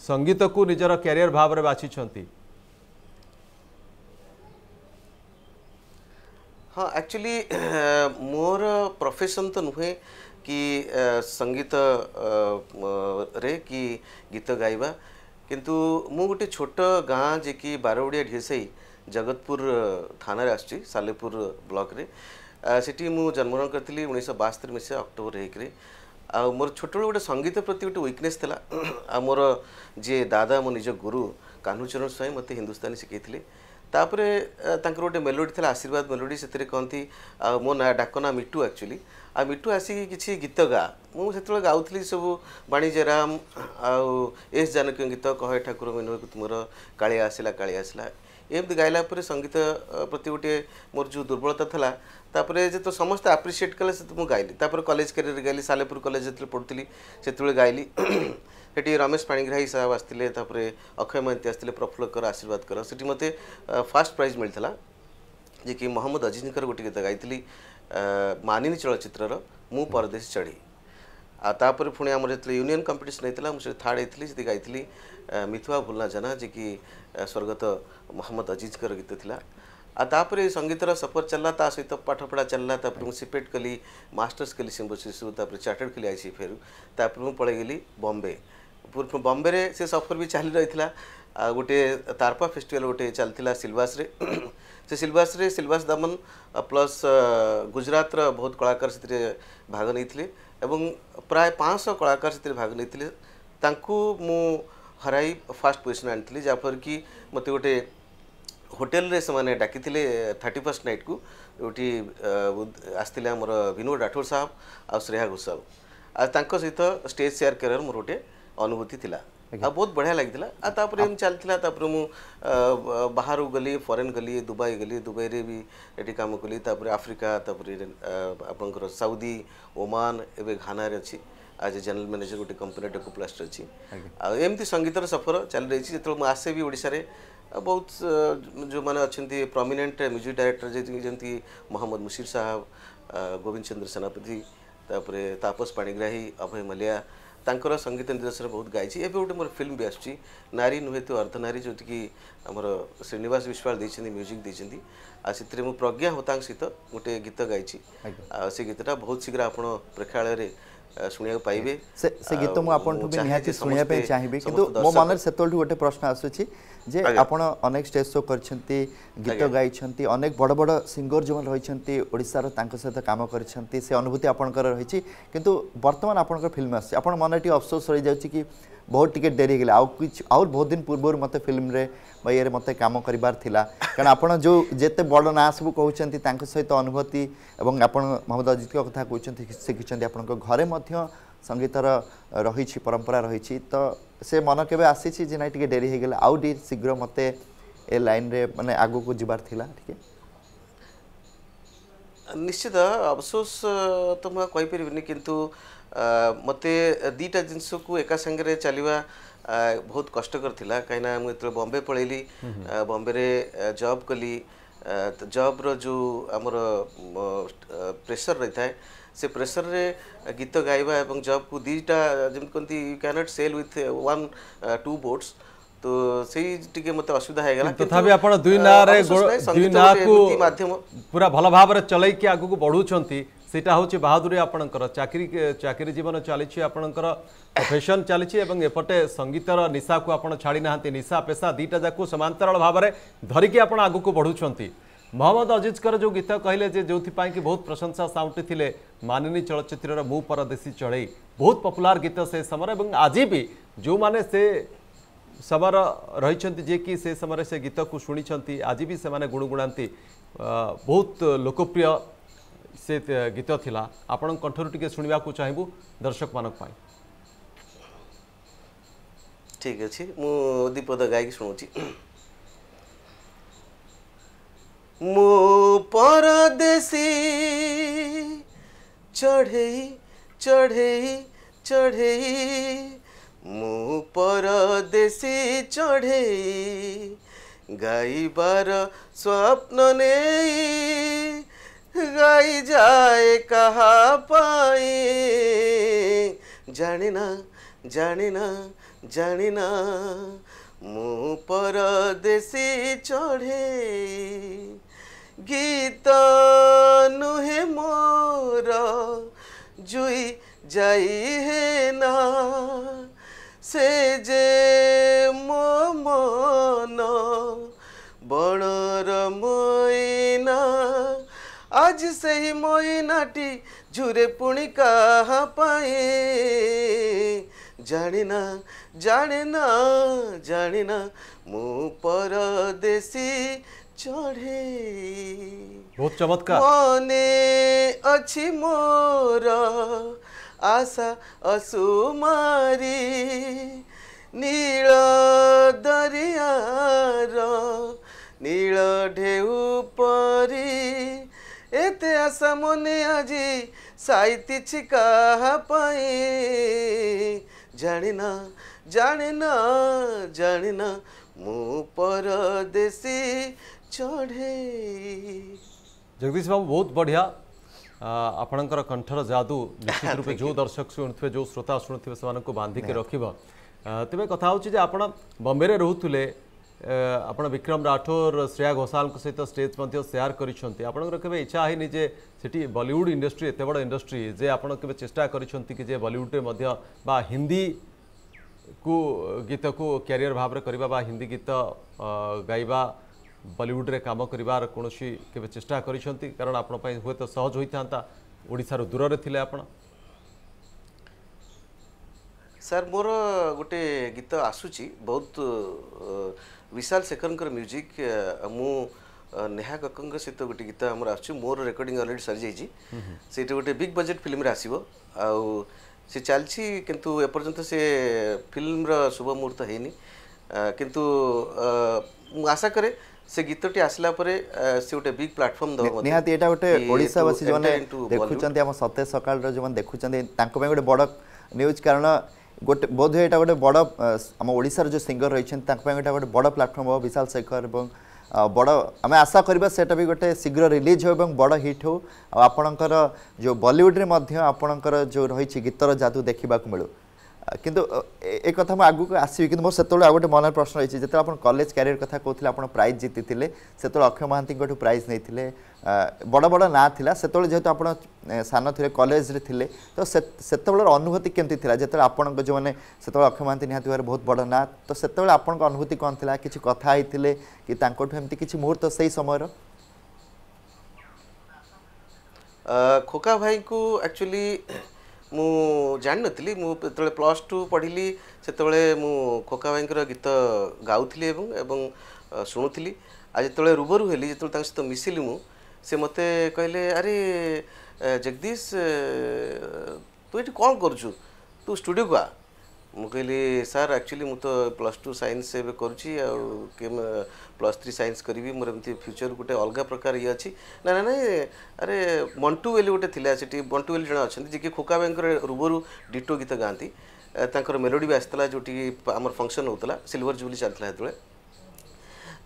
ସଙ୍ଗୀତକୁ ନିଜର କ୍ୟାରିୟର ଭାବରେ ବାଛିଛନ୍ତି ହଁ ଆକ୍ଚୁଆଲି ମୋର ପ୍ରଫେସନ୍ ତ ନୁହେଁ କି ସଙ୍ଗୀତରେ କି ଗୀତ ଗାଇବା କିନ୍ତୁ ମୁଁ ଗୋଟେ ଛୋଟ ଗାଁ ଯେ କି ବାରବଡ଼ିଆ ଢେସେଇ ଜଗତପୁର ଥାନାରେ ଆସୁଛି ସାଲେପୁର ବ୍ଲକରେ ସେଠି ମୁଁ ଜନ୍ମଗ୍ରହଣ କରିଥିଲି ଉଣେଇଶହ ବାସ୍ତରି ମସିହା ଅକ୍ଟୋବର ଏକରେ ଆଉ ମୋର ଛୋଟବେଳେ ଗୋଟେ ସଙ୍ଗୀତ ପ୍ରତି ଗୋଟେ ୱିକ୍ନେସ୍ ଥିଲା ଆଉ ମୋର ଯିଏ ଦାଦା ମୋ ନିଜ ଗୁରୁ କାହ୍ନୁଚରଣ ସ୍ୱାଇଁ ମୋତେ ହିନ୍ଦୁସ୍ତାନୀ ଶିଖାଇଥିଲେ ତାପରେ ତାଙ୍କର ଗୋଟେ ମେଲୋଡ଼ି ଥିଲା ଆଶୀର୍ବାଦ ମେଲୋଡ଼ି ସେଥିରେ କହନ୍ତି ଆଉ ମୋ ନାଁ ଡାକ ନାଁ ମିଟୁ ଆକ୍ଚୁଆଲି ଆଉ ମିଟୁ ଆସିକି କିଛି ଗୀତ ଗାଆ ମୁଁ ସେତେବେଳେ ଗାଉଥିଲି ସବୁ ବାଣୀ ଜେରାମ ଆଉ ଏସ୍ ଜାନକୀୟ ଗୀତ କହେ ଠାକୁର ମିନୁ ତୁମର କାଳିଆ ଆସିଲା କାଳିଆ ଆସିଲା ଏମିତି ଗାଇଲା ପରେ ସଙ୍ଗୀତ ପ୍ରତି ଗୋଟିଏ ମୋର ଯେଉଁ ଦୁର୍ବଳତା ଥିଲା ତାପରେ ଯେତେବେଳେ ସମସ୍ତେ ଆପ୍ରିସିଏଟ୍ କଲେ ସେତେ ମୁଁ ଗାଇଲି ତାପରେ କଲେଜ କ୍ୟାରିୟରରେ ଗାଇଲି ସାଲେପୁର କଲେଜ ଯେତେବେଳେ ପଢ଼ୁଥିଲି ସେତେବେଳେ ଗାଇଲି ସେଠି ରମେଶ ପାଣିଗ୍ରାହୀ ସାହେବ ଆସିଥିଲେ ତାପରେ ଅକ୍ଷୟ ମହାନ୍ତି ଆସିଥିଲେ ପ୍ରଫୁଲ୍ଲକର ଆଶୀର୍ବାଦ କର ସେଠି ମୋତେ ଫାର୍ଷ୍ଟ ପ୍ରାଇଜ୍ ମିଳିଥିଲା ଯେ କି ମହମ୍ମଦ ଅଜିଜଙ୍କର ଗୋଟେ ଗୀତ ଗାଇଥିଲି ମାନିନୀ ଚଳଚ୍ଚିତ୍ରର ମୁଁ ପରଦେଶ ଚଢ଼ି ଆଉ ତାପରେ ପୁଣି ଆମର ଯେତେବେଳେ ୟୁନିୟନ୍ କମ୍ପିଟିସନ୍ ହେଇଥିଲା ମୁଁ ସେଠି ଥାର୍ଡ଼ ହେଇଥିଲି ସେଠି ଗାଇଥିଲି ମିଥୁଆ ଭୁଲନା ଜନା ଯେ କି ସ୍ୱର୍ଗତ ମହମ୍ମଦ ଅଜିଜଙ୍କର ଗୀତ ଥିଲା ଆଉ ତାପରେ ସଙ୍ଗୀତର ସଫର ଚାଲିଲା ତା ସହିତ ପାଠପଢ଼ା ଚାଲିଲା ତାପରେ ମୁଁ ସିପେଟ୍ କଲି ମାଷ୍ଟର୍ସ କଲି ସିମ୍ବୋସିସ୍ରୁ ତାପରେ ଚାର୍ଟର୍ଡ଼ କଲି ଆଇସିଏଫ୍ଏରୁ ତାପରେ ମୁଁ ପଳେଇଗଲି ବମ୍ବେ ବମ୍ବେରେ ସେ ସଫର ବି ଚାଲି ରହିଥିଲା ଆଉ ଗୋଟେ ତାରପା ଫେଷ୍ଟିଭାଲ୍ ଗୋଟେ ଚାଲିଥିଲା ସିଲବାସରେ ସେ ସିଲବାସରେ ସିଲବାସ ଦାମନ ପ୍ଲସ୍ ଗୁଜରାଟର ବହୁତ କଳାକାର ସେଥିରେ ଭାଗ ନେଇଥିଲେ ଏବଂ ପ୍ରାୟ ପାଞ୍ଚଶହ କଳାକାର ସେଥିରେ ଭାଗ ନେଇଥିଲେ ତାଙ୍କୁ ମୁଁ ହରାଇ ଫାର୍ଷ୍ଟ ପୋଜିସନ୍ ଆଣିଥିଲି ଯାହାଫଳରେ କି ମୋତେ ଗୋଟେ ହୋଟେଲରେ ସେମାନେ ଡାକିଥିଲେ ଥାର୍ଟି ଫାର୍ଷ୍ଟ ନାଇଟ୍କୁ ଯେଉଁଠି ଆସିଥିଲେ ଆମର ବିନୋଦ ରାଠୋର ସାହେବ ଆଉ ଶ୍ରେୟା ଘୋଷାଲ ଆଉ ତାଙ୍କ ସହିତ ଷ୍ଟେଜ୍ ସେୟାର କରିବାର ମୋର ଗୋଟେ ଅନୁଭୂତି ଥିଲା ଆଉ ବହୁତ ବଢ଼ିଆ ଲାଗିଥିଲା ଆଉ ତାପରେ ଏମିତି ଚାଲିଥିଲା ତାପରେ ମୁଁ ବାହାରକୁ ଗଲି ଫରେନ୍ ଗଲି ଦୁବାଇ ଗଲି ଦୁବାଇରେ ବି ଏଠି କାମ କଲି ତାପରେ ଆଫ୍ରିକା ତାପରେ ଆପଣଙ୍କର ସାଉଦି ଓମାନ ଏବେ ଘାନାରେ ଅଛି ଆଜ୍ ଏ ଜେନେରାଲ ମ୍ୟାନେଜର ଗୋଟେ କମ୍ପାନୀ ଡେକୋପ୍ଲାଷ୍ଟ ଅଛି ଆଉ ଏମିତି ସଙ୍ଗୀତର ସଫର ଚାଲି ରହିଛି ଯେତେବେଳେ ମୁଁ ଆସେ ବି ଓଡ଼ିଶାରେ ବହୁତ ଯେଉଁମାନେ ଅଛନ୍ତି ପ୍ରମିନେଣ୍ଟ ମ୍ୟୁଜିକ୍ ଡାଇରେକ୍ଟର ଯେମିତି ମହମ୍ମଦ ମୁସିର ସାହାବ ଗୋବିନ୍ଦ ଚନ୍ଦ୍ର ସେନାପତି ତାପରେ ତାପସ ପାଣିଗ୍ରାହୀ ଅଭୟ ମଲିଆ ତାଙ୍କର ସଙ୍ଗୀତ ନିର୍ଦ୍ଦେଶରେ ବହୁତ ଗାଇଛି ଏବେ ଗୋଟେ ମୋର ଫିଲ୍ମ ବି ଆସୁଛି ନାରୀ ନୁହେଁ ତୁ ଅର୍ଦ୍ଧନାରୀ ଯେଉଁଠିକି ଆମର ଶ୍ରୀନିବାସ ବିଶ୍ୱାଳ ଦେଇଛନ୍ତି ମ୍ୟୁଜିକ୍ ଦେଇଛନ୍ତି ଆଉ ସେଥିରେ ମୁଁ ପ୍ରଜ୍ଞା ହୋତାଙ୍କ ସହିତ ଗୋଟେ ଗୀତ ଗାଇଛି ଆଉ ସେ ଗୀତଟା ବହୁତ ଶୀଘ୍ର ଆପଣ ପ୍ରେକ୍ଷାଳୟରେ ଶୁଣିବାକୁ ପାଇବେ ସେ ଗୀତ ମୁଁ ଆପଣଠୁ ବି ନିହାତି ଶୁଣିବା ପାଇଁ ଚାହିଁବି କିନ୍ତୁ ମୋ ମନରେ ସେତେବେଳଠୁ ଗୋଟେ ପ୍ରଶ୍ନ ଆସୁଛି ଯେ ଆପଣ ଅନେକ ଷ୍ଟେଜ୍ ଶୋ କରିଛନ୍ତି ଗୀତ ଗାଇଛନ୍ତି ଅନେକ ବଡ଼ ବଡ଼ ସିଙ୍ଗର ଯେଉଁମାନେ ରହିଛନ୍ତି ଓଡ଼ିଶାର ତାଙ୍କ ସହିତ କାମ କରିଛନ୍ତି ସେ ଅନୁଭୂତି ଆପଣଙ୍କର ରହିଛି କିନ୍ତୁ ବର୍ତ୍ତମାନ ଆପଣଙ୍କର ଫିଲ୍ମ ଆସୁଛି ଆପଣ ମନରେ ଟିକେ ଅଫସୋସ ରହିଯାଉଛି କି ବହୁତ ଟିକେ ଡେରି ହେଇଗଲା ଆଉ କିଛି ଆଉ ବହୁତ ଦିନ ପୂର୍ବରୁ ମୋତେ ଫିଲ୍ମରେ ବା ଇଏରେ ମୋତେ କାମ କରିବାର ଥିଲା କାରଣ ଆପଣ ଯେଉଁ ଯେତେ ବଡ଼ ନାଁ ସବୁ କହୁଛନ୍ତି ତାଙ୍କ ସହିତ ଅନୁଭୂତି ଏବଂ ଆପଣ ମହମ୍ମଦ ଅଜିତଙ୍କ କଥା କହୁଛନ୍ତି ଶିଖିଛନ୍ତି ଆପଣଙ୍କ ଘରେ ମଧ୍ୟ ସଙ୍ଗୀତର ରହିଛି ପରମ୍ପରା ରହିଛି ତ ସେ ମନ କେବେ ଆସିଛି ଯେ ନାଇଁ ଟିକେ ଡେରି ହେଇଗଲା ଆଉ ଟିକେ ଶୀଘ୍ର ମୋତେ ଏ ଲାଇନ୍ରେ ମାନେ ଆଗକୁ ଯିବାର ଥିଲା ଟିକେ ନିଶ୍ଚିତ ଅବସୋସ ତ ମୁଁ କହିପାରିବିନି କିନ୍ତୁ मत दीटा जिनस को एका सांग चलवा बहुत कष्ट थी कहीं ये बम्बे पलि बम्बे जब कली जब रो आम प्रेसर रही था से प्रेसर रे गीत गाइबा और जब कु दीटा जमी कहते यू क्या नट सेल विथ वन टू बोर्ड्स तो सही मत असुविधा पूरा भल भाव चल आग सीटा हूँ बाहादुरी आपणकर चाकरी जीवन चली प्रफेसन चली एपटे संगीतर निशा को आपड़ छाड़ी ना निशा पेशा दुटा जाक समातराल भाव में धरिकी आप आगे बढ़ुंट मोहम्मद अजिजकर जो गीत कहले जो कि बहुत प्रशंसा साउटी थे माननी चलचित्र मु परदेशी चढ़ई बहुत पपुलार गीत से समय और आज भी जो मैंने से समय रही कि से समय से गीत को शुणी आज भी से गुणुगुणा बहुत लोकप्रिय ସେ ଗୀତ ଥିଲା ଆପଣଙ୍କ କଣ୍ଠରୁ ଟିକେ ଶୁଣିବାକୁ ଚାହିଁବୁ ଦର୍ଶକମାନଙ୍କ ପାଇଁ ଠିକ୍ ଅଛି ମୁଁ ଦୀପଦ ଗାଇକି ଶୁଣୁଛି ମୋ ପରଦେଶୀ ଚଢ଼େଇ ଚଢ଼େଇ ଚଢ଼େଇ ମୁଁ ପରଦେଶୀ ଚଢ଼େଇ ଗାଇବାର ସ୍ୱପ୍ନ ନେଇ গাই যায় কাহা পাই জানি না জানি না জানি না মো পরদেশি চড়ে গীত নুহে মোর জুই যাই হে না সে যে মো মন বড়র ময়না আজ সেই ময়নাটি ঝুরে পুণি কাহা পায়ে জানি না জানি না জানি না মু পরদেশি চড়ে বহুত চমৎকার মনে অছি মোর আশা অসুমারি নীল দরিয়ার নীল ঢেউ পরি এতে আশা মনে আজি সাইতেছি কাহা পাই জানি না জানি না जगदीश बाबू बहुत बढ़िया आपण कंठर जादू निश्चित रूप जो दर्शक शुणु जो श्रोता शुणुवे से बांधिकी हाँ। रख तेज कथा हूँ आप बम्बे रोते ଆପଣ ବିକ୍ରମ ରାଠୋର ଶ୍ରେୟା ଘୋଷାଲଙ୍କ ସହିତ ଷ୍ଟେଜ୍ ମଧ୍ୟ ସେୟାର କରିଛନ୍ତି ଆପଣଙ୍କର କେବେ ଇଚ୍ଛା ହେଇନି ଯେ ସେଠି ବଲିଉଡ଼ ଇଣ୍ଡଷ୍ଟ୍ରି ଏତେ ବଡ଼ ଇଣ୍ଡଷ୍ଟ୍ରି ଯେ ଆପଣ କେବେ ଚେଷ୍ଟା କରିଛନ୍ତି କି ଯେ ବଲିଉଡ଼ରେ ମଧ୍ୟ ବା ହିନ୍ଦୀ କୁ ଗୀତକୁ କ୍ୟାରିୟର ଭାବରେ କରିବା ବା ହିନ୍ଦୀ ଗୀତ ଗାଇବା ବଲିଉଡ଼ରେ କାମ କରିବାର କୌଣସି କେବେ ଚେଷ୍ଟା କରିଛନ୍ତି କାରଣ ଆପଣ ପାଇଁ ହୁଏତ ସହଜ ହୋଇଥାନ୍ତା ଓଡ଼ିଶାରୁ ଦୂରରେ ଥିଲେ ଆପଣ ସାର୍ ମୋର ଗୋଟେ ଗୀତ ଆସୁଛି ବହୁତ विशाल शेखर म्यूजिक मु नेहा कक्कर सहित गोटे गीत आम आसू मोर रेकर्डिंग अलरेडी सरीजाई से गोटे बिग बजेट फिल्म आसव आउ सी चलती से फिल्म रुभ मुहूर्त है किंतु आशा करे ସେ ଗୀତଟି ଆସିଲା ପରେ ସେ ଗୋଟେ ବିଗ୍ ପ୍ଲାଟଫର୍ମ ଦେବ ନିହାତି ଏଇଟା ଗୋଟେ ଓଡ଼ିଶାବାସୀ ଯେଉଁମାନେ ଦେଖୁଛନ୍ତି ଆମ ସତେଜ ସକାଳର ଯେଉଁମାନେ ଦେଖୁଛନ୍ତି ଗୋଟେ ବୋଧ ହୁଏ ଏଇଟା ଗୋଟେ ବଡ଼ ଆମ ଓଡ଼ିଶାର ଯେଉଁ ସିଙ୍ଗର ରହିଛନ୍ତି ତାଙ୍କ ପାଇଁ ଏଇଟା ଗୋଟେ ବଡ଼ ପ୍ଲାଟଫର୍ମ ହେବ ବିଶାଲ ଶେଖର ଏବଂ ବଡ଼ ଆମେ ଆଶା କରିବା ସେଇଟା ବି ଗୋଟେ ଶୀଘ୍ର ରିଲିଜ୍ ହେଉ ଏବଂ ବଡ଼ ହିଟ୍ ହେଉ ଆଉ ଆପଣଙ୍କର ଯେଉଁ ବଲିଉଡ଼ରେ ମଧ୍ୟ ଆପଣଙ୍କର ଯେଉଁ ରହିଛି ଗୀତର ଯାଦୁ ଦେଖିବାକୁ ମିଳୁ କିନ୍ତୁ ଏ କଥା ମୁଁ ଆଗକୁ ଆସିବି କିନ୍ତୁ ମୋର ସେତେବେଳେ ଆଉ ଗୋଟେ ମନରେ ପ୍ରଶ୍ନ ରହିଛି ଯେତେବେଳେ ଆପଣ କଲେଜ କ୍ୟାରିୟର କଥା କହୁଥିଲେ ଆପଣ ପ୍ରାଇଜ୍ ଜିତିଥିଲେ ସେତେବେଳେ ଅକ୍ଷୟ ମହାନ୍ତିଙ୍କଠୁ ପ୍ରାଇଜ୍ ନେଇଥିଲେ ବଡ଼ ବଡ଼ ନାଁ ଥିଲା ସେତେବେଳେ ଯେହେତୁ ଆପଣ ସାନ ଥିଲେ କଲେଜରେ ଥିଲେ ତ ସେତେବେଳର ଅନୁଭୂତି କେମିତି ଥିଲା ଯେତେବେଳେ ଆପଣଙ୍କ ଯେଉଁମାନେ ସେତେବେଳେ ଅକ୍ଷୟ ମହାନ୍ତି ନିହାତି ଭାବରେ ବହୁତ ବଡ଼ ନାଁ ତ ସେତେବେଳେ ଆପଣଙ୍କ ଅନୁଭୂତି କ'ଣ ଥିଲା କିଛି କଥା ହେଇଥିଲେ କି ତାଙ୍କଠୁ ଏମିତି କିଛି ମୁହୂର୍ତ୍ତ ସେଇ ସମୟର ଖୋକା ଭାଇଙ୍କୁ ଆକ୍ଚୁଆଲି ମୁଁ ଜାଣିନଥିଲି ମୁଁ ଯେତେବେଳେ ପ୍ଲସ୍ ଟୁ ପଢ଼ିଲି ସେତେବେଳେ ମୁଁ ଖୋକା ଭାଇଙ୍କର ଗୀତ ଗାଉଥିଲି ଏବଂ ଏବଂ ଶୁଣୁଥିଲି ଆଉ ଯେତେବେଳେ ରୁବରୁ ହେଲି ଯେତେବେଳେ ତାଙ୍କ ସହିତ ମିଶିଲି ମୁଁ ସେ ମୋତେ କହିଲେ ଆରେ ଜଗଦୀଶ ତୁ ଏଠି କ'ଣ କରୁଛୁ ତୁ ଷ୍ଟୁଡ଼ିଓକୁ ଆ ମୁଁ କହିଲି ସାର୍ ଆକ୍ଚୁଆଲି ମୁଁ ତ ପ୍ଲସ୍ ଟୁ ସାଇନ୍ସ ଏବେ କରୁଛି ଆଉ ପ୍ଲସ୍ ଥ୍ରୀ ସାଇନ୍ସ କରିବି ମୋର ଏମିତି ଫ୍ୟୁଚର୍ ଗୋଟେ ଅଲଗା ପ୍ରକାର ଇଏ ଅଛି ନା ନା ନାଇଁ ଆରେ ମଣ୍ଟୁ ବୋଲି ଗୋଟେ ଥିଲା ସେଠି ମଣ୍ଟୁ ବୋଲି ଜଣେ ଅଛନ୍ତି ଯିଏକି ଖୋକା ଭାଇଙ୍କର ପୂର୍ବରୁ ଡିଟୋ ଗୀତ ଗାଆନ୍ତି ତାଙ୍କର ମେଲୋଡ଼ି ବି ଆସିଥିଲା ଯେଉଁଠିକି ଆମର ଫଙ୍କସନ୍ ହେଉଥିଲା ସିଲ୍ଭର ଜୁବଲି ଚାଲିଥିଲା ସେତେବେଳେ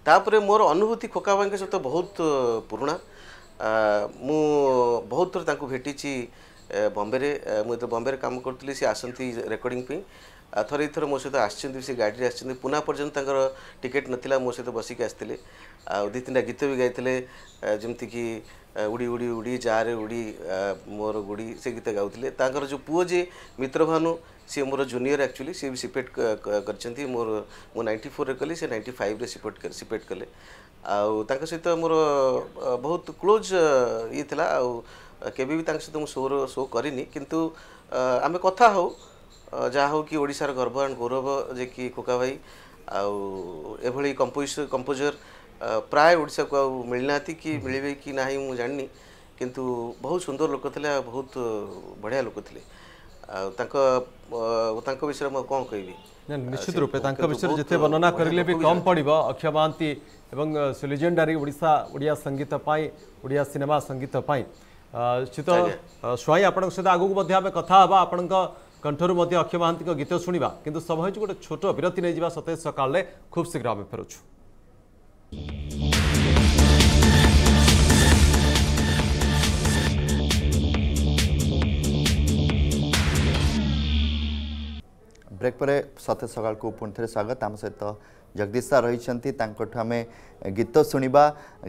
ତାପରେ ମୋର ଅନୁଭୂତି ଖୋକା ଭାଇଙ୍କ ସହିତ ବହୁତ ପୁରୁଣା ମୁଁ ବହୁତ ଥର ତାଙ୍କୁ ଭେଟିଛି ବମ୍ବେରେ ମୁଁ ଯେତେବେଳେ ବମ୍ବେରେ କାମ କରୁଥିଲି ସେ ଆସନ୍ତି ରେକର୍ଡ଼ିଂ ପାଇଁ ଥରେ ଦୁଇଥର ମୋ ସହିତ ଆସିଛନ୍ତି ସେ ଗାଡ଼ିରେ ଆସିଛନ୍ତି ପୁନା ପର୍ଯ୍ୟନ୍ତ ତାଙ୍କର ଟିକେଟ୍ ନଥିଲା ମୋ ସହିତ ବସିକି ଆସିଥିଲେ ଆଉ ଦୁଇ ତିନିଟା ଗୀତ ବି ଗାଇଥିଲେ ଯେମିତିକି ଉଡ଼ି ଉଡ଼ି ଉଡ଼ି ଯାହାରେ ଉଡ଼ି ମୋର ଗୁଡ଼ି ସେ ଗୀତ ଗାଉଥିଲେ ତାଙ୍କର ଯେଉଁ ପୁଅ ଯିଏ ମିତ୍ରଭାନୁ ସିଏ ମୋର ଜୁନିୟର ଆକ୍ଚୁଆଲି ସିଏ ବି ସିପେଟ୍ କରିଛନ୍ତି ମୋର ମୁଁ ନାଇଣ୍ଟି ଫୋର୍ରେ କଲି ସେ ନାଇଣ୍ଟି ଫାଇଭ୍ରେ ସିପେଟ୍ ସିପେଟ୍ କଲେ ଆଉ ତାଙ୍କ ସହିତ ମୋର ବହୁତ କ୍ଲୋଜ୍ ଇଏ ଥିଲା ଆଉ କେବେ ବି ତାଙ୍କ ସହିତ ମୁଁ ସୋର ସୋ କରିନି କିନ୍ତୁ ଆମେ କଥା ହେଉ जहा कि ओडार गर्व एंड गौरव जे कि कोका भाई आभली कंपोज कंपोजर प्राय ओडा को मिलना कि मिले कि ना मुझे जाननी किंतु बहुत सुंदर लोक थे बहुत बढ़िया लोक थे विषय मैं कौन कह निश्चित रूप विषय जिते वर्णना करें भी कम पड़ अक्षय महांती सिलिजेडारी संगीत ओडिया सिनेमा संगीत स्वई आप सहित आगे कथा आप କଣ୍ଠରୁ ମଧ୍ୟ ଅକ୍ଷୟ ମହାନ୍ତିଙ୍କ ଗୀତ ଶୁଣିବା କିନ୍ତୁ ସମୟ ହେଉଛି ଗୋଟେ ଛୋଟ ବିରତି ନେଇଯିବା ସତେଜ ସକାଳରେ ଖୁବ୍ ଶୀଘ୍ର ଆମେ ଫେରୁଛୁ ବ୍ରେକ୍ ପରେ ସତେଜ ସକାଳକୁ ପୁଣି ଥରେ ସ୍ୱାଗତ ଆମ ସହିତ ଜଗଦୀଶ ସାର୍ ରହିଛନ୍ତି ତାଙ୍କଠୁ ଆମେ ଗୀତ ଶୁଣିବା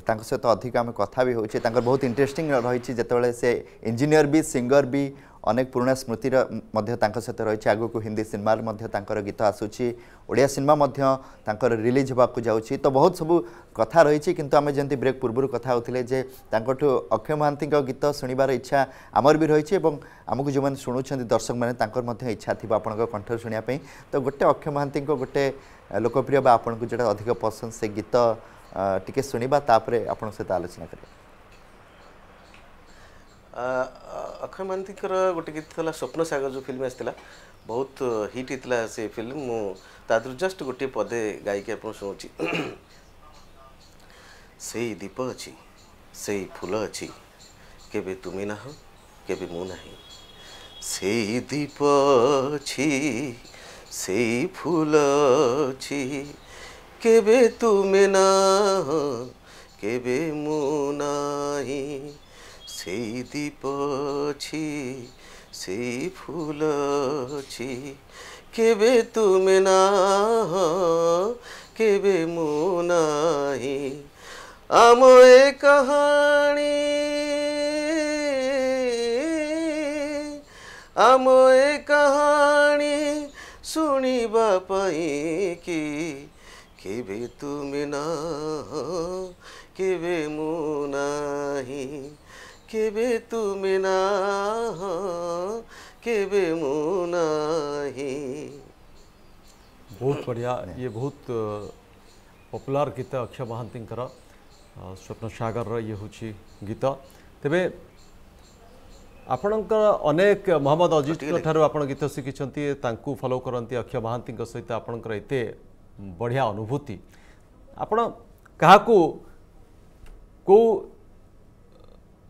ତାଙ୍କ ସହିତ ଅଧିକ ଆମେ କଥା ବି ହେଉଛେ ତାଙ୍କର ବହୁତ ଇଣ୍ଟରେଷ୍ଟିଂ ରହିଛି ଯେତେବେଳେ ସେ ଇଞ୍ଜିନିୟର ବି ସିଙ୍ଗର ବି ଅନେକ ପୁରୁଣା ସ୍ମୃତିର ମଧ୍ୟ ତାଙ୍କ ସହିତ ରହିଛି ଆଗକୁ ହିନ୍ଦୀ ସିନେମାରେ ମଧ୍ୟ ତାଙ୍କର ଗୀତ ଆସୁଛି ଓଡ଼ିଆ ସିନେମା ମଧ୍ୟ ତାଙ୍କର ରିଲିଜ୍ ହେବାକୁ ଯାଉଛି ତ ବହୁତ ସବୁ କଥା ରହିଛି କିନ୍ତୁ ଆମେ ଯେମିତି ବ୍ରେକ୍ ପୂର୍ବରୁ କଥା ହେଉଥିଲେ ଯେ ତାଙ୍କଠୁ ଅକ୍ଷୟ ମହାନ୍ତିଙ୍କ ଗୀତ ଶୁଣିବାର ଇଚ୍ଛା ଆମର ବି ରହିଛି ଏବଂ ଆମକୁ ଯେଉଁମାନେ ଶୁଣୁଛନ୍ତି ଦର୍ଶକମାନେ ତାଙ୍କର ମଧ୍ୟ ଇଚ୍ଛା ଥିବ ଆପଣଙ୍କ କଣ୍ଠରୁ ଶୁଣିବା ପାଇଁ ତ ଗୋଟେ ଅକ୍ଷୟ ମହାନ୍ତିଙ୍କ ଗୋଟେ ଲୋକପ୍ରିୟ ବା ଆପଣଙ୍କୁ ଯେଉଁଟା ଅଧିକ ପସନ୍ଦ ସେ ଗୀତ ଟିକେ ଶୁଣିବା ତାପରେ ଆପଣଙ୍କ ସହିତ ଆଲୋଚନା କରିବା ଅକ୍ଷୟ ମହାନ୍ତିଙ୍କର ଗୋଟେ ଗୀତ ଥିଲା ସ୍ୱପ୍ନ ସାଗର ଯେଉଁ ଫିଲ୍ମ ଆସିଥିଲା ବହୁତ ହିଟ୍ ହେଇଥିଲା ସେ ଫିଲ୍ମ ମୁଁ ତା ଦେହରୁ ଜଷ୍ଟ ଗୋଟିଏ ପଦେ ଗାଇକି ଆପଣ ଶୁଣୁଛି ସେଇ ଦୀପ ଅଛି ସେଇ ଫୁଲ ଅଛି କେବେ ତୁମେ ନାହ କେବେ ମୁଁ ନାହିଁ ସେଇ ଦୀପ ଅଛି ସେଇ ଫୁଲ ଅଛି କେବେ ତୁମେ ନାହ କେବେ ମୁଁ ନାହିଁ সেই দীপ দীপছি সেই ফুল ফুলছি কেবে তুমি না কেবে মু নাহি আম এ কাহাণী আম এ শুনিবা পাই কি কেবে তুমি না কেবে মু নাহি केवे तुम ना केवे मुनाही बहुत बढ़िया ये बहुत पॉपुलर गीत अक्षय महांती स्वप्न सगर ये हूँ गीत तबे आपणकर अनेक मोहम्मद अजीत आप गीत शिखी फलो करती अक्षय महांती सहित आपणकर बढ़िया अनुभूति आपण क्या को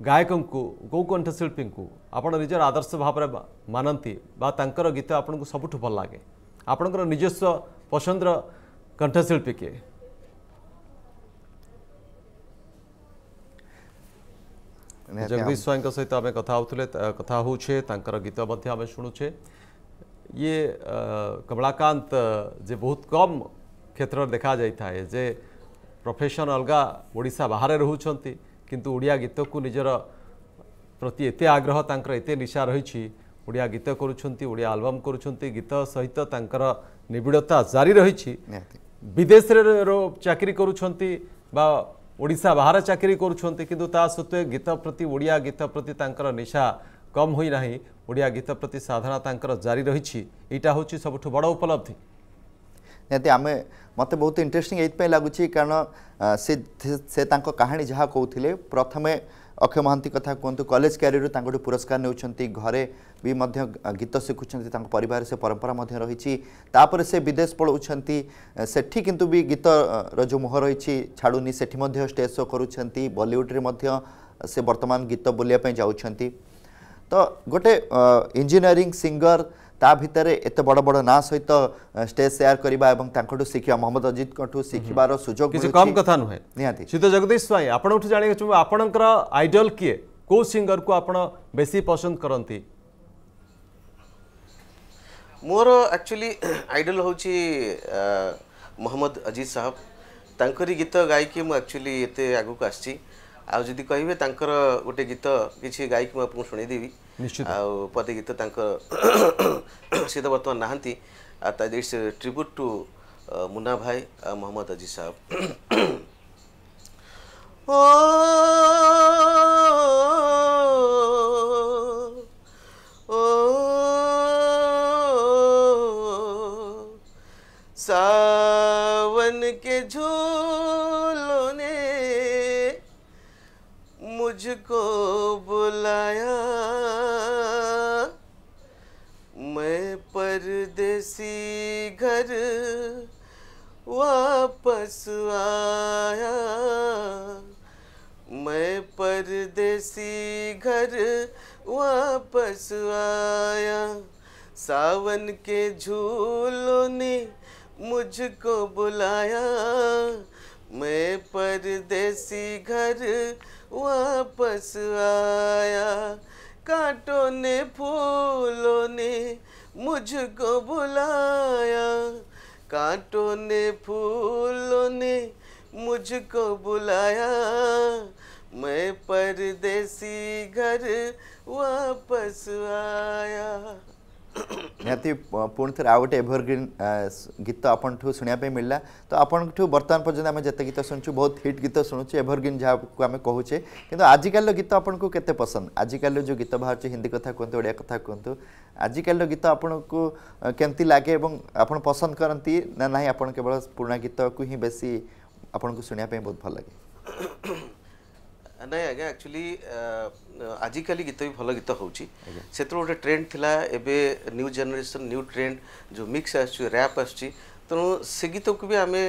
ଗାୟକଙ୍କୁ କେଉଁ କଣ୍ଠଶିଳ୍ପୀଙ୍କୁ ଆପଣ ନିଜର ଆଦର୍ଶ ଭାବରେ ମାନନ୍ତି ବା ତାଙ୍କର ଗୀତ ଆପଣଙ୍କୁ ସବୁଠୁ ଭଲ ଲାଗେ ଆପଣଙ୍କର ନିଜସ୍ୱ ପସନ୍ଦର କଣ୍ଠଶିଳ୍ପୀ କିଏ ଜଗଦୀଶ ସ୍ୱାଇଁଙ୍କ ସହିତ ଆମେ କଥା ହେଉଥିଲେ କଥା ହେଉଛେ ତାଙ୍କର ଗୀତ ମଧ୍ୟ ଆମେ ଶୁଣୁଛେ ଇଏ କମଳାକାନ୍ତ ଯେ ବହୁତ କମ୍ କ୍ଷେତ୍ରରେ ଦେଖାଯାଇଥାଏ ଯେ ପ୍ରଫେସନ୍ ଅଲଗା ଓଡ଼ିଶା ବାହାରେ ରହୁଛନ୍ତି କିନ୍ତୁ ଓଡ଼ିଆ ଗୀତକୁ ନିଜର ପ୍ରତି ଏତେ ଆଗ୍ରହ ତାଙ୍କର ଏତେ ନିଶା ରହିଛି ଓଡ଼ିଆ ଗୀତ କରୁଛନ୍ତି ଓଡ଼ିଆ ଆଲବମ୍ କରୁଛନ୍ତି ଗୀତ ସହିତ ତାଙ୍କର ନିବିଡ଼ତା ଜାରି ରହିଛି ବିଦେଶରେ ଚାକିରି କରୁଛନ୍ତି ବା ଓଡ଼ିଶା ବାହାରେ ଚାକିରି କରୁଛନ୍ତି କିନ୍ତୁ ତା ସତ୍ତ୍ୱେ ଗୀତ ପ୍ରତି ଓଡ଼ିଆ ଗୀତ ପ୍ରତି ତାଙ୍କର ନିଶା କମ୍ ହୋଇନାହିଁ ଓଡ଼ିଆ ଗୀତ ପ୍ରତି ସାଧନା ତାଙ୍କର ଜାରି ରହିଛି ଏଇଟା ହେଉଛି ସବୁଠୁ ବଡ଼ ଉପଲବ୍ଧି ନିହାତି ଆମେ ମୋତେ ବହୁତ ଇଣ୍ଟରେଷ୍ଟିଂ ଏଇଥିପାଇଁ ଲାଗୁଛି କାରଣ ସେ ସେ ତାଙ୍କ କାହାଣୀ ଯାହା କହୁଥିଲେ ପ୍ରଥମେ ଅକ୍ଷୟ ମହାନ୍ତି କଥା କୁହନ୍ତୁ କଲେଜ କ୍ୟାରିୟରରୁ ତାଙ୍କଠୁ ପୁରସ୍କାର ନେଉଛନ୍ତି ଘରେ ବି ମଧ୍ୟ ଗୀତ ଶିଖୁଛନ୍ତି ତାଙ୍କ ପରିବାରରେ ସେ ପରମ୍ପରା ମଧ୍ୟ ରହିଛି ତାପରେ ସେ ବିଦେଶ ପଳାଉଛନ୍ତି ସେଠି କିନ୍ତୁ ବି ଗୀତର ଯେଉଁ ମୁହଁ ରହିଛି ଛାଡ଼ୁନି ସେଠି ମଧ୍ୟ ଷ୍ଟେଜ୍ ଶୋ କରୁଛନ୍ତି ବଲିଉଡ଼ରେ ମଧ୍ୟ ସେ ବର୍ତ୍ତମାନ ଗୀତ ବୋଲିବା ପାଇଁ ଯାଉଛନ୍ତି ତ ଗୋଟେ ଇଞ୍ଜିନିୟରିଂ ସିଙ୍ଗର ତା ଭିତରେ ଏତେ ବଡ଼ ବଡ଼ ନାଁ ସହିତ ଷ୍ଟେଜ୍ ସେୟାର କରିବା ଏବଂ ତାଙ୍କଠୁ ଶିଖିବା ମହମ୍ମଦ ଅଜିତଙ୍କଠୁ ଶିଖିବାର ସୁଯୋଗ କିଛି କମ୍ କଥା ନୁହେଁ ନିହାତି ସିଦ୍ଧ ଜଗଦୀଶ ସ୍ୱାଇଁ ଆପଣଙ୍କଠୁ ଜାଣିବାକୁ ଚାହୁଁବୁ ଆପଣଙ୍କର ଆଇଡଲ୍ କିଏ କେଉଁ ସିଙ୍ଗରକୁ ଆପଣ ବେଶୀ ପସନ୍ଦ କରନ୍ତି ମୋର ଆକ୍ଚୁଆଲି ଆଇଡଲ୍ ହେଉଛି ମହମ୍ମଦ ଅଜିତ ସାହବ ତାଙ୍କରି ଗୀତ ଗାଇକି ମୁଁ ଆକ୍ଚୁଆଲି ଏତେ ଆଗକୁ ଆସିଛି ଆଉ ଯଦି କହିବେ ତାଙ୍କର ଗୋଟେ ଗୀତ କିଛି ଗାଇକି ମୁଁ ଆପଣଙ୍କୁ ଶୁଣେଇଦେବି ଆଉ ପଦେ ଗୀତ ତାଙ୍କ ସେ ତ ବର୍ତ୍ତମାନ ନାହାନ୍ତି ଇଟ୍ସ ଟ୍ରିବ୍ୟୁଟ୍ ଟୁ ମୁନା ଭାଇ ଆଉ ମହମ୍ମଦ ଅଜି ସାହବ ଓ वापस आया मैं परदेसी घर वापस आया सावन के झूलों ने मुझको बुलाया मैं परदेसी घर वापस आया कांटों ने फूलों ने मुझको बुलाया कांटों ने फूलों ने मुझको बुलाया मैं परदेसी घर वापस आया ନିହାତି ପୁଣି ଥରେ ଆଉ ଗୋଟେ ଏଭରଗ୍ରିନ୍ ଗୀତ ଆପଣଙ୍କଠୁ ଶୁଣିବା ପାଇଁ ମିଳିଲା ତ ଆପଣଙ୍କଠୁ ବର୍ତ୍ତମାନ ପର୍ଯ୍ୟନ୍ତ ଆମେ ଯେତେ ଗୀତ ଶୁଣୁଛୁ ବହୁତ ହିଟ୍ ଗୀତ ଶୁଣୁଛୁ ଏଭରଗ୍ରିନ୍ ଯାହାକୁ ଆମେ କହୁଛେ କିନ୍ତୁ ଆଜିକାଲିର ଗୀତ ଆପଣଙ୍କୁ କେତେ ପସନ୍ଦ ଆଜିକାଲିର ଯେଉଁ ଗୀତ ବାହାରୁଛି ହିନ୍ଦୀ କଥା କୁହନ୍ତୁ ଓଡ଼ିଆ କଥା କୁହନ୍ତୁ ଆଜିକାଲିର ଗୀତ ଆପଣଙ୍କୁ କେମିତି ଲାଗେ ଏବଂ ଆପଣ ପସନ୍ଦ କରନ୍ତି ନା ନାହିଁ ଆପଣ କେବଳ ପୁରୁଣା ଗୀତକୁ ହିଁ ବେଶୀ ଆପଣଙ୍କୁ ଶୁଣିବା ପାଇଁ ବହୁତ ଭଲ ଲାଗେ ନାଇଁ ଆଜ୍ଞା ଆକ୍ଚୁଆଲି ଆଜିକାଲି ଗୀତ ବି ଭଲ ଗୀତ ହେଉଛି ସେଥିରୁ ଗୋଟେ ଟ୍ରେଣ୍ଡ ଥିଲା ଏବେ ନ୍ୟୁ ଜେନେରେସନ୍ ନ୍ୟୁ ଟ୍ରେଣ୍ଡ ଯେଉଁ ମିକ୍ସ ଆସୁଛି ର୍ୟାପ୍ ଆସୁଛି ତେଣୁ ସେ ଗୀତକୁ ବି ଆମେ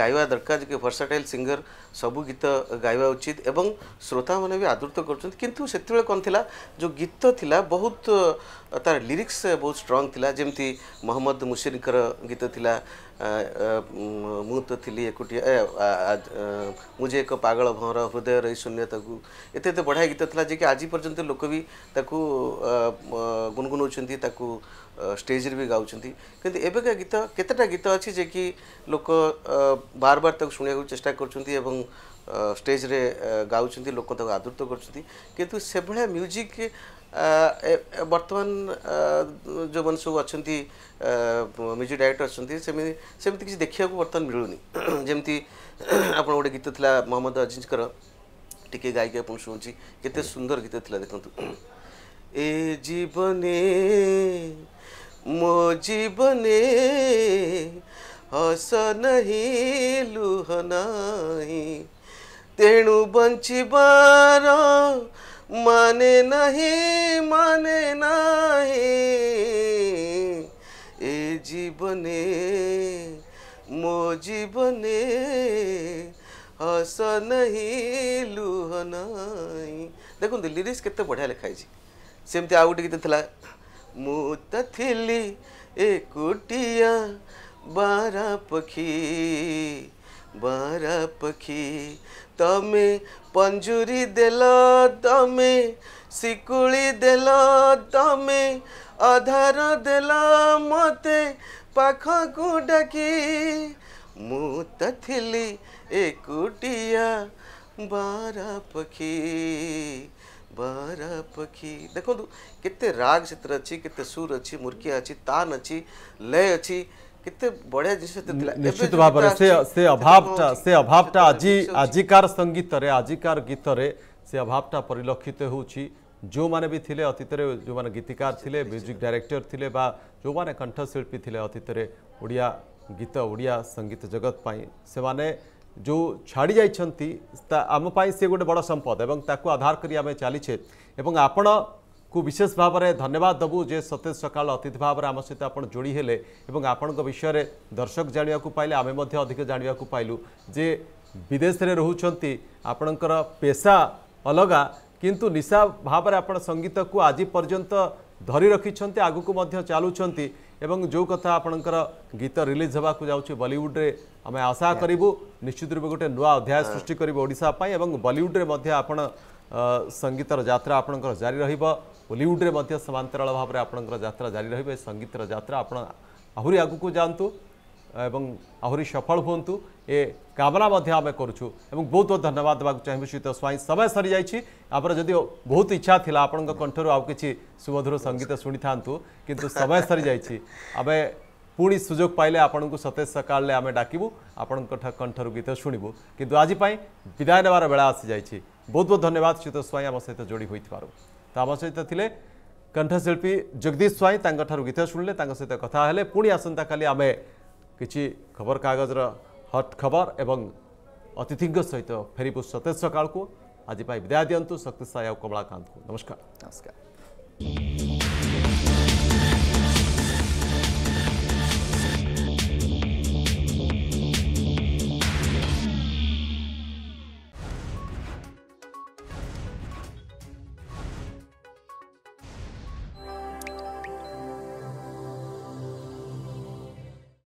ଗାଇବା ଦରକାର ଯେ ଭର୍ସାଟାଇଲ୍ ସିଙ୍ଗର ସବୁ ଗୀତ ଗାଇବା ଉଚିତ ଏବଂ ଶ୍ରୋତାମାନେ ବି ଆଦୃତ କରୁଛନ୍ତି କିନ୍ତୁ ସେତେବେଳେ କ'ଣ ଥିଲା ଯେଉଁ ଗୀତ ଥିଲା ବହୁତ ତା'ର ଲିରିକ୍ସ ବହୁତ ଷ୍ଟ୍ରଙ୍ଗ ଥିଲା ଯେମିତି ମହମ୍ମଦ ମୁସିନଙ୍କର ଗୀତ ଥିଲା ମୁଁ ତ ଥିଲି ଏକୁଟିଆ ମୁଝେ ଏକ ପାଗଳ ଭଁର ହୃଦୟର ଏଇ ଶୂନ୍ୟତାକୁ ଏତେ ଏତେ ବଢ଼ିଆ ଗୀତ ଥିଲା ଯେ କି ଆଜି ପର୍ଯ୍ୟନ୍ତ ଲୋକ ବି ତାକୁ ଗୁନଗୁନଉଛନ୍ତି ତାକୁ ଷ୍ଟେଜ୍ରେ ବି ଗାଉଛନ୍ତି କିନ୍ତୁ ଏବେକା ଗୀତ କେତେଟା ଗୀତ ଅଛି ଯେ କି ଲୋକ ବାର ବାର ତାକୁ ଶୁଣିବାକୁ ଚେଷ୍ଟା କରୁଛନ୍ତି ଏବଂ ଷ୍ଟେଜ୍ରେ ଗାଉଛନ୍ତି ଲୋକ ତାକୁ ଆଦୃତ କରୁଛନ୍ତି କିନ୍ତୁ ସେଭଳିଆ ମ୍ୟୁଜିକ୍ বর্তমান ଯେଉଁମାନେ ସବୁ ଅଛନ୍ତି ମ୍ୟୁଜିକ୍ ଡାଇରେକ୍ଟର ଅଛନ୍ତି ସେମିତି ସେମିତି କିଛି ଦେଖିବାକୁ ବର୍ତ୍ତମାନ ମିଳୁନି ଯେମିତି ଆପଣ ଗୋଟେ ଗୀତ ଥିଲା ମହମ୍ମଦ ଅଜିଜଙ୍କର ଟିକେ ଗାଇକି ଆପଣ ଶୁଣୁଛି କେତେ ସୁନ୍ଦର ଗୀତ ଥିଲା ଦେଖନ୍ତୁ এ জীবনে মো জীবনে হস নাহি লুহ নাহি তেণু বঞ্চিবার माने नाही माने नाही ए जीवने मो जीवने हसन लुहनाई देखो लिरीक्स के बढ़िया लिखाई सेम आ गोटे गीत था मुतली एकुटिया बारा पखी बार पखी तमे पंजूरी देल तमे सिकुड़ी देल तमे आधार देल मते को डाकी मुत थिली एकुटिया बार पखी बार पखी देखो तो, केते राग चित्र अच्छी केते सुर अच्छी मुर्किया अच्छी तान अच्छी लय अच्छी କେତେ ବଢିଆ ଜିନିଷ ଥିଲା ନିଶ୍ଚିତ ଭାବରେ ସେ ସେ ଅଭାବଟା ସେ ଅଭାବଟା ଆଜି ଆଜିକାର ସଙ୍ଗୀତରେ ଆଜିକାର ଗୀତରେ ସେ ଅଭାବଟା ପରିଲକ୍ଷିତ ହେଉଛି ଯେଉଁମାନେ ବି ଥିଲେ ଅତୀତରେ ଯେଉଁମାନେ ଗୀତିକାର ଥିଲେ ମ୍ୟୁଜିକ୍ ଡାଇରେକ୍ଟର ଥିଲେ ବା ଯେଉଁମାନେ କଣ୍ଠଶିଳ୍ପୀ ଥିଲେ ଅତୀତରେ ଓଡ଼ିଆ ଗୀତ ଓଡ଼ିଆ ସଙ୍ଗୀତ ଜଗତ ପାଇଁ ସେମାନେ ଯେଉଁ ଛାଡ଼ି ଯାଇଛନ୍ତି ଆମ ପାଇଁ ସେ ଗୋଟେ ବଡ଼ ସମ୍ପଦ ଏବଂ ତାକୁ ଆଧାର କରି ଆମେ ଚାଲିଛେ ଏବଂ ଆପଣ को विशेष भाव में धन्यवाद दबू जे सतेज सका अतिथि भाव में आम सहित आप जोड़ी हेले आपण विषय में दर्शक जाना पाइले आम अधिक जाना पाइलु जे विदेश में आपणकर पेशा अलग किंतु निशा भाव में संगीत को आज पर्यंत धरी रखी आगु को चलुंट एवं जो कथा आपणकर गीत रिलीज होगा बलीउड्रे आम आशा करूँ निश्चित रूप गोटे नुआ अध्याय सृष्टि करूँ ओडापी और बलीउड्रे आप संगीतर जरा आपणकर जारी रहा ବଲିଉଡ଼ରେ ମଧ୍ୟ ସମାନ୍ତରାଳ ଭାବରେ ଆପଣଙ୍କର ଯାତ୍ରା ଜାରି ରହିବ ଏ ସଙ୍ଗୀତର ଯାତ୍ରା ଆପଣ ଆହୁରି ଆଗକୁ ଯାଆନ୍ତୁ ଏବଂ ଆହୁରି ସଫଳ ହୁଅନ୍ତୁ ଏ କାମନା ମଧ୍ୟ ଆମେ କରୁଛୁ ଏବଂ ବହୁତ ବହୁତ ଧନ୍ୟବାଦ ଦେବାକୁ ଚାହିଁବୁ ଶ୍ରୀତ ସ୍ୱାଇଁ ସମୟ ସରିଯାଇଛି ଆମର ଯଦି ବହୁତ ଇଚ୍ଛା ଥିଲା ଆପଣଙ୍କ କଣ୍ଠରୁ ଆଉ କିଛି ସୁମଧୁର ସଙ୍ଗୀତ ଶୁଣିଥାନ୍ତୁ କିନ୍ତୁ ସମୟ ସରିଯାଇଛି ଆମେ ପୁଣି ସୁଯୋଗ ପାଇଲେ ଆପଣଙ୍କୁ ସତେଜ ସକାଳେ ଆମେ ଡାକିବୁ ଆପଣଙ୍କ କଣ୍ଠରୁ ଗୀତ ଶୁଣିବୁ କିନ୍ତୁ ଆଜି ପାଇଁ ବିଦାୟ ନେବାର ବେଳା ଆସିଯାଇଛି ବହୁତ ବହୁତ ଧନ୍ୟବାଦ ଶ୍ରୀତ ସ୍ୱାଇଁ ଆମ ସହିତ ଯୋଡ଼ି ହୋଇଥିବାରୁ तामाहितले कण्ठिल्पी जगदीश स्वाई त गीत शुणले हैले पुणी आसन्ता आसि आमे कि खबर कागज र हट खबर एवं अतिथि सहित फेरबु सते सकाल आज विदा दिनु शक्ति साई आउ कमला नमस्कार नमस्कार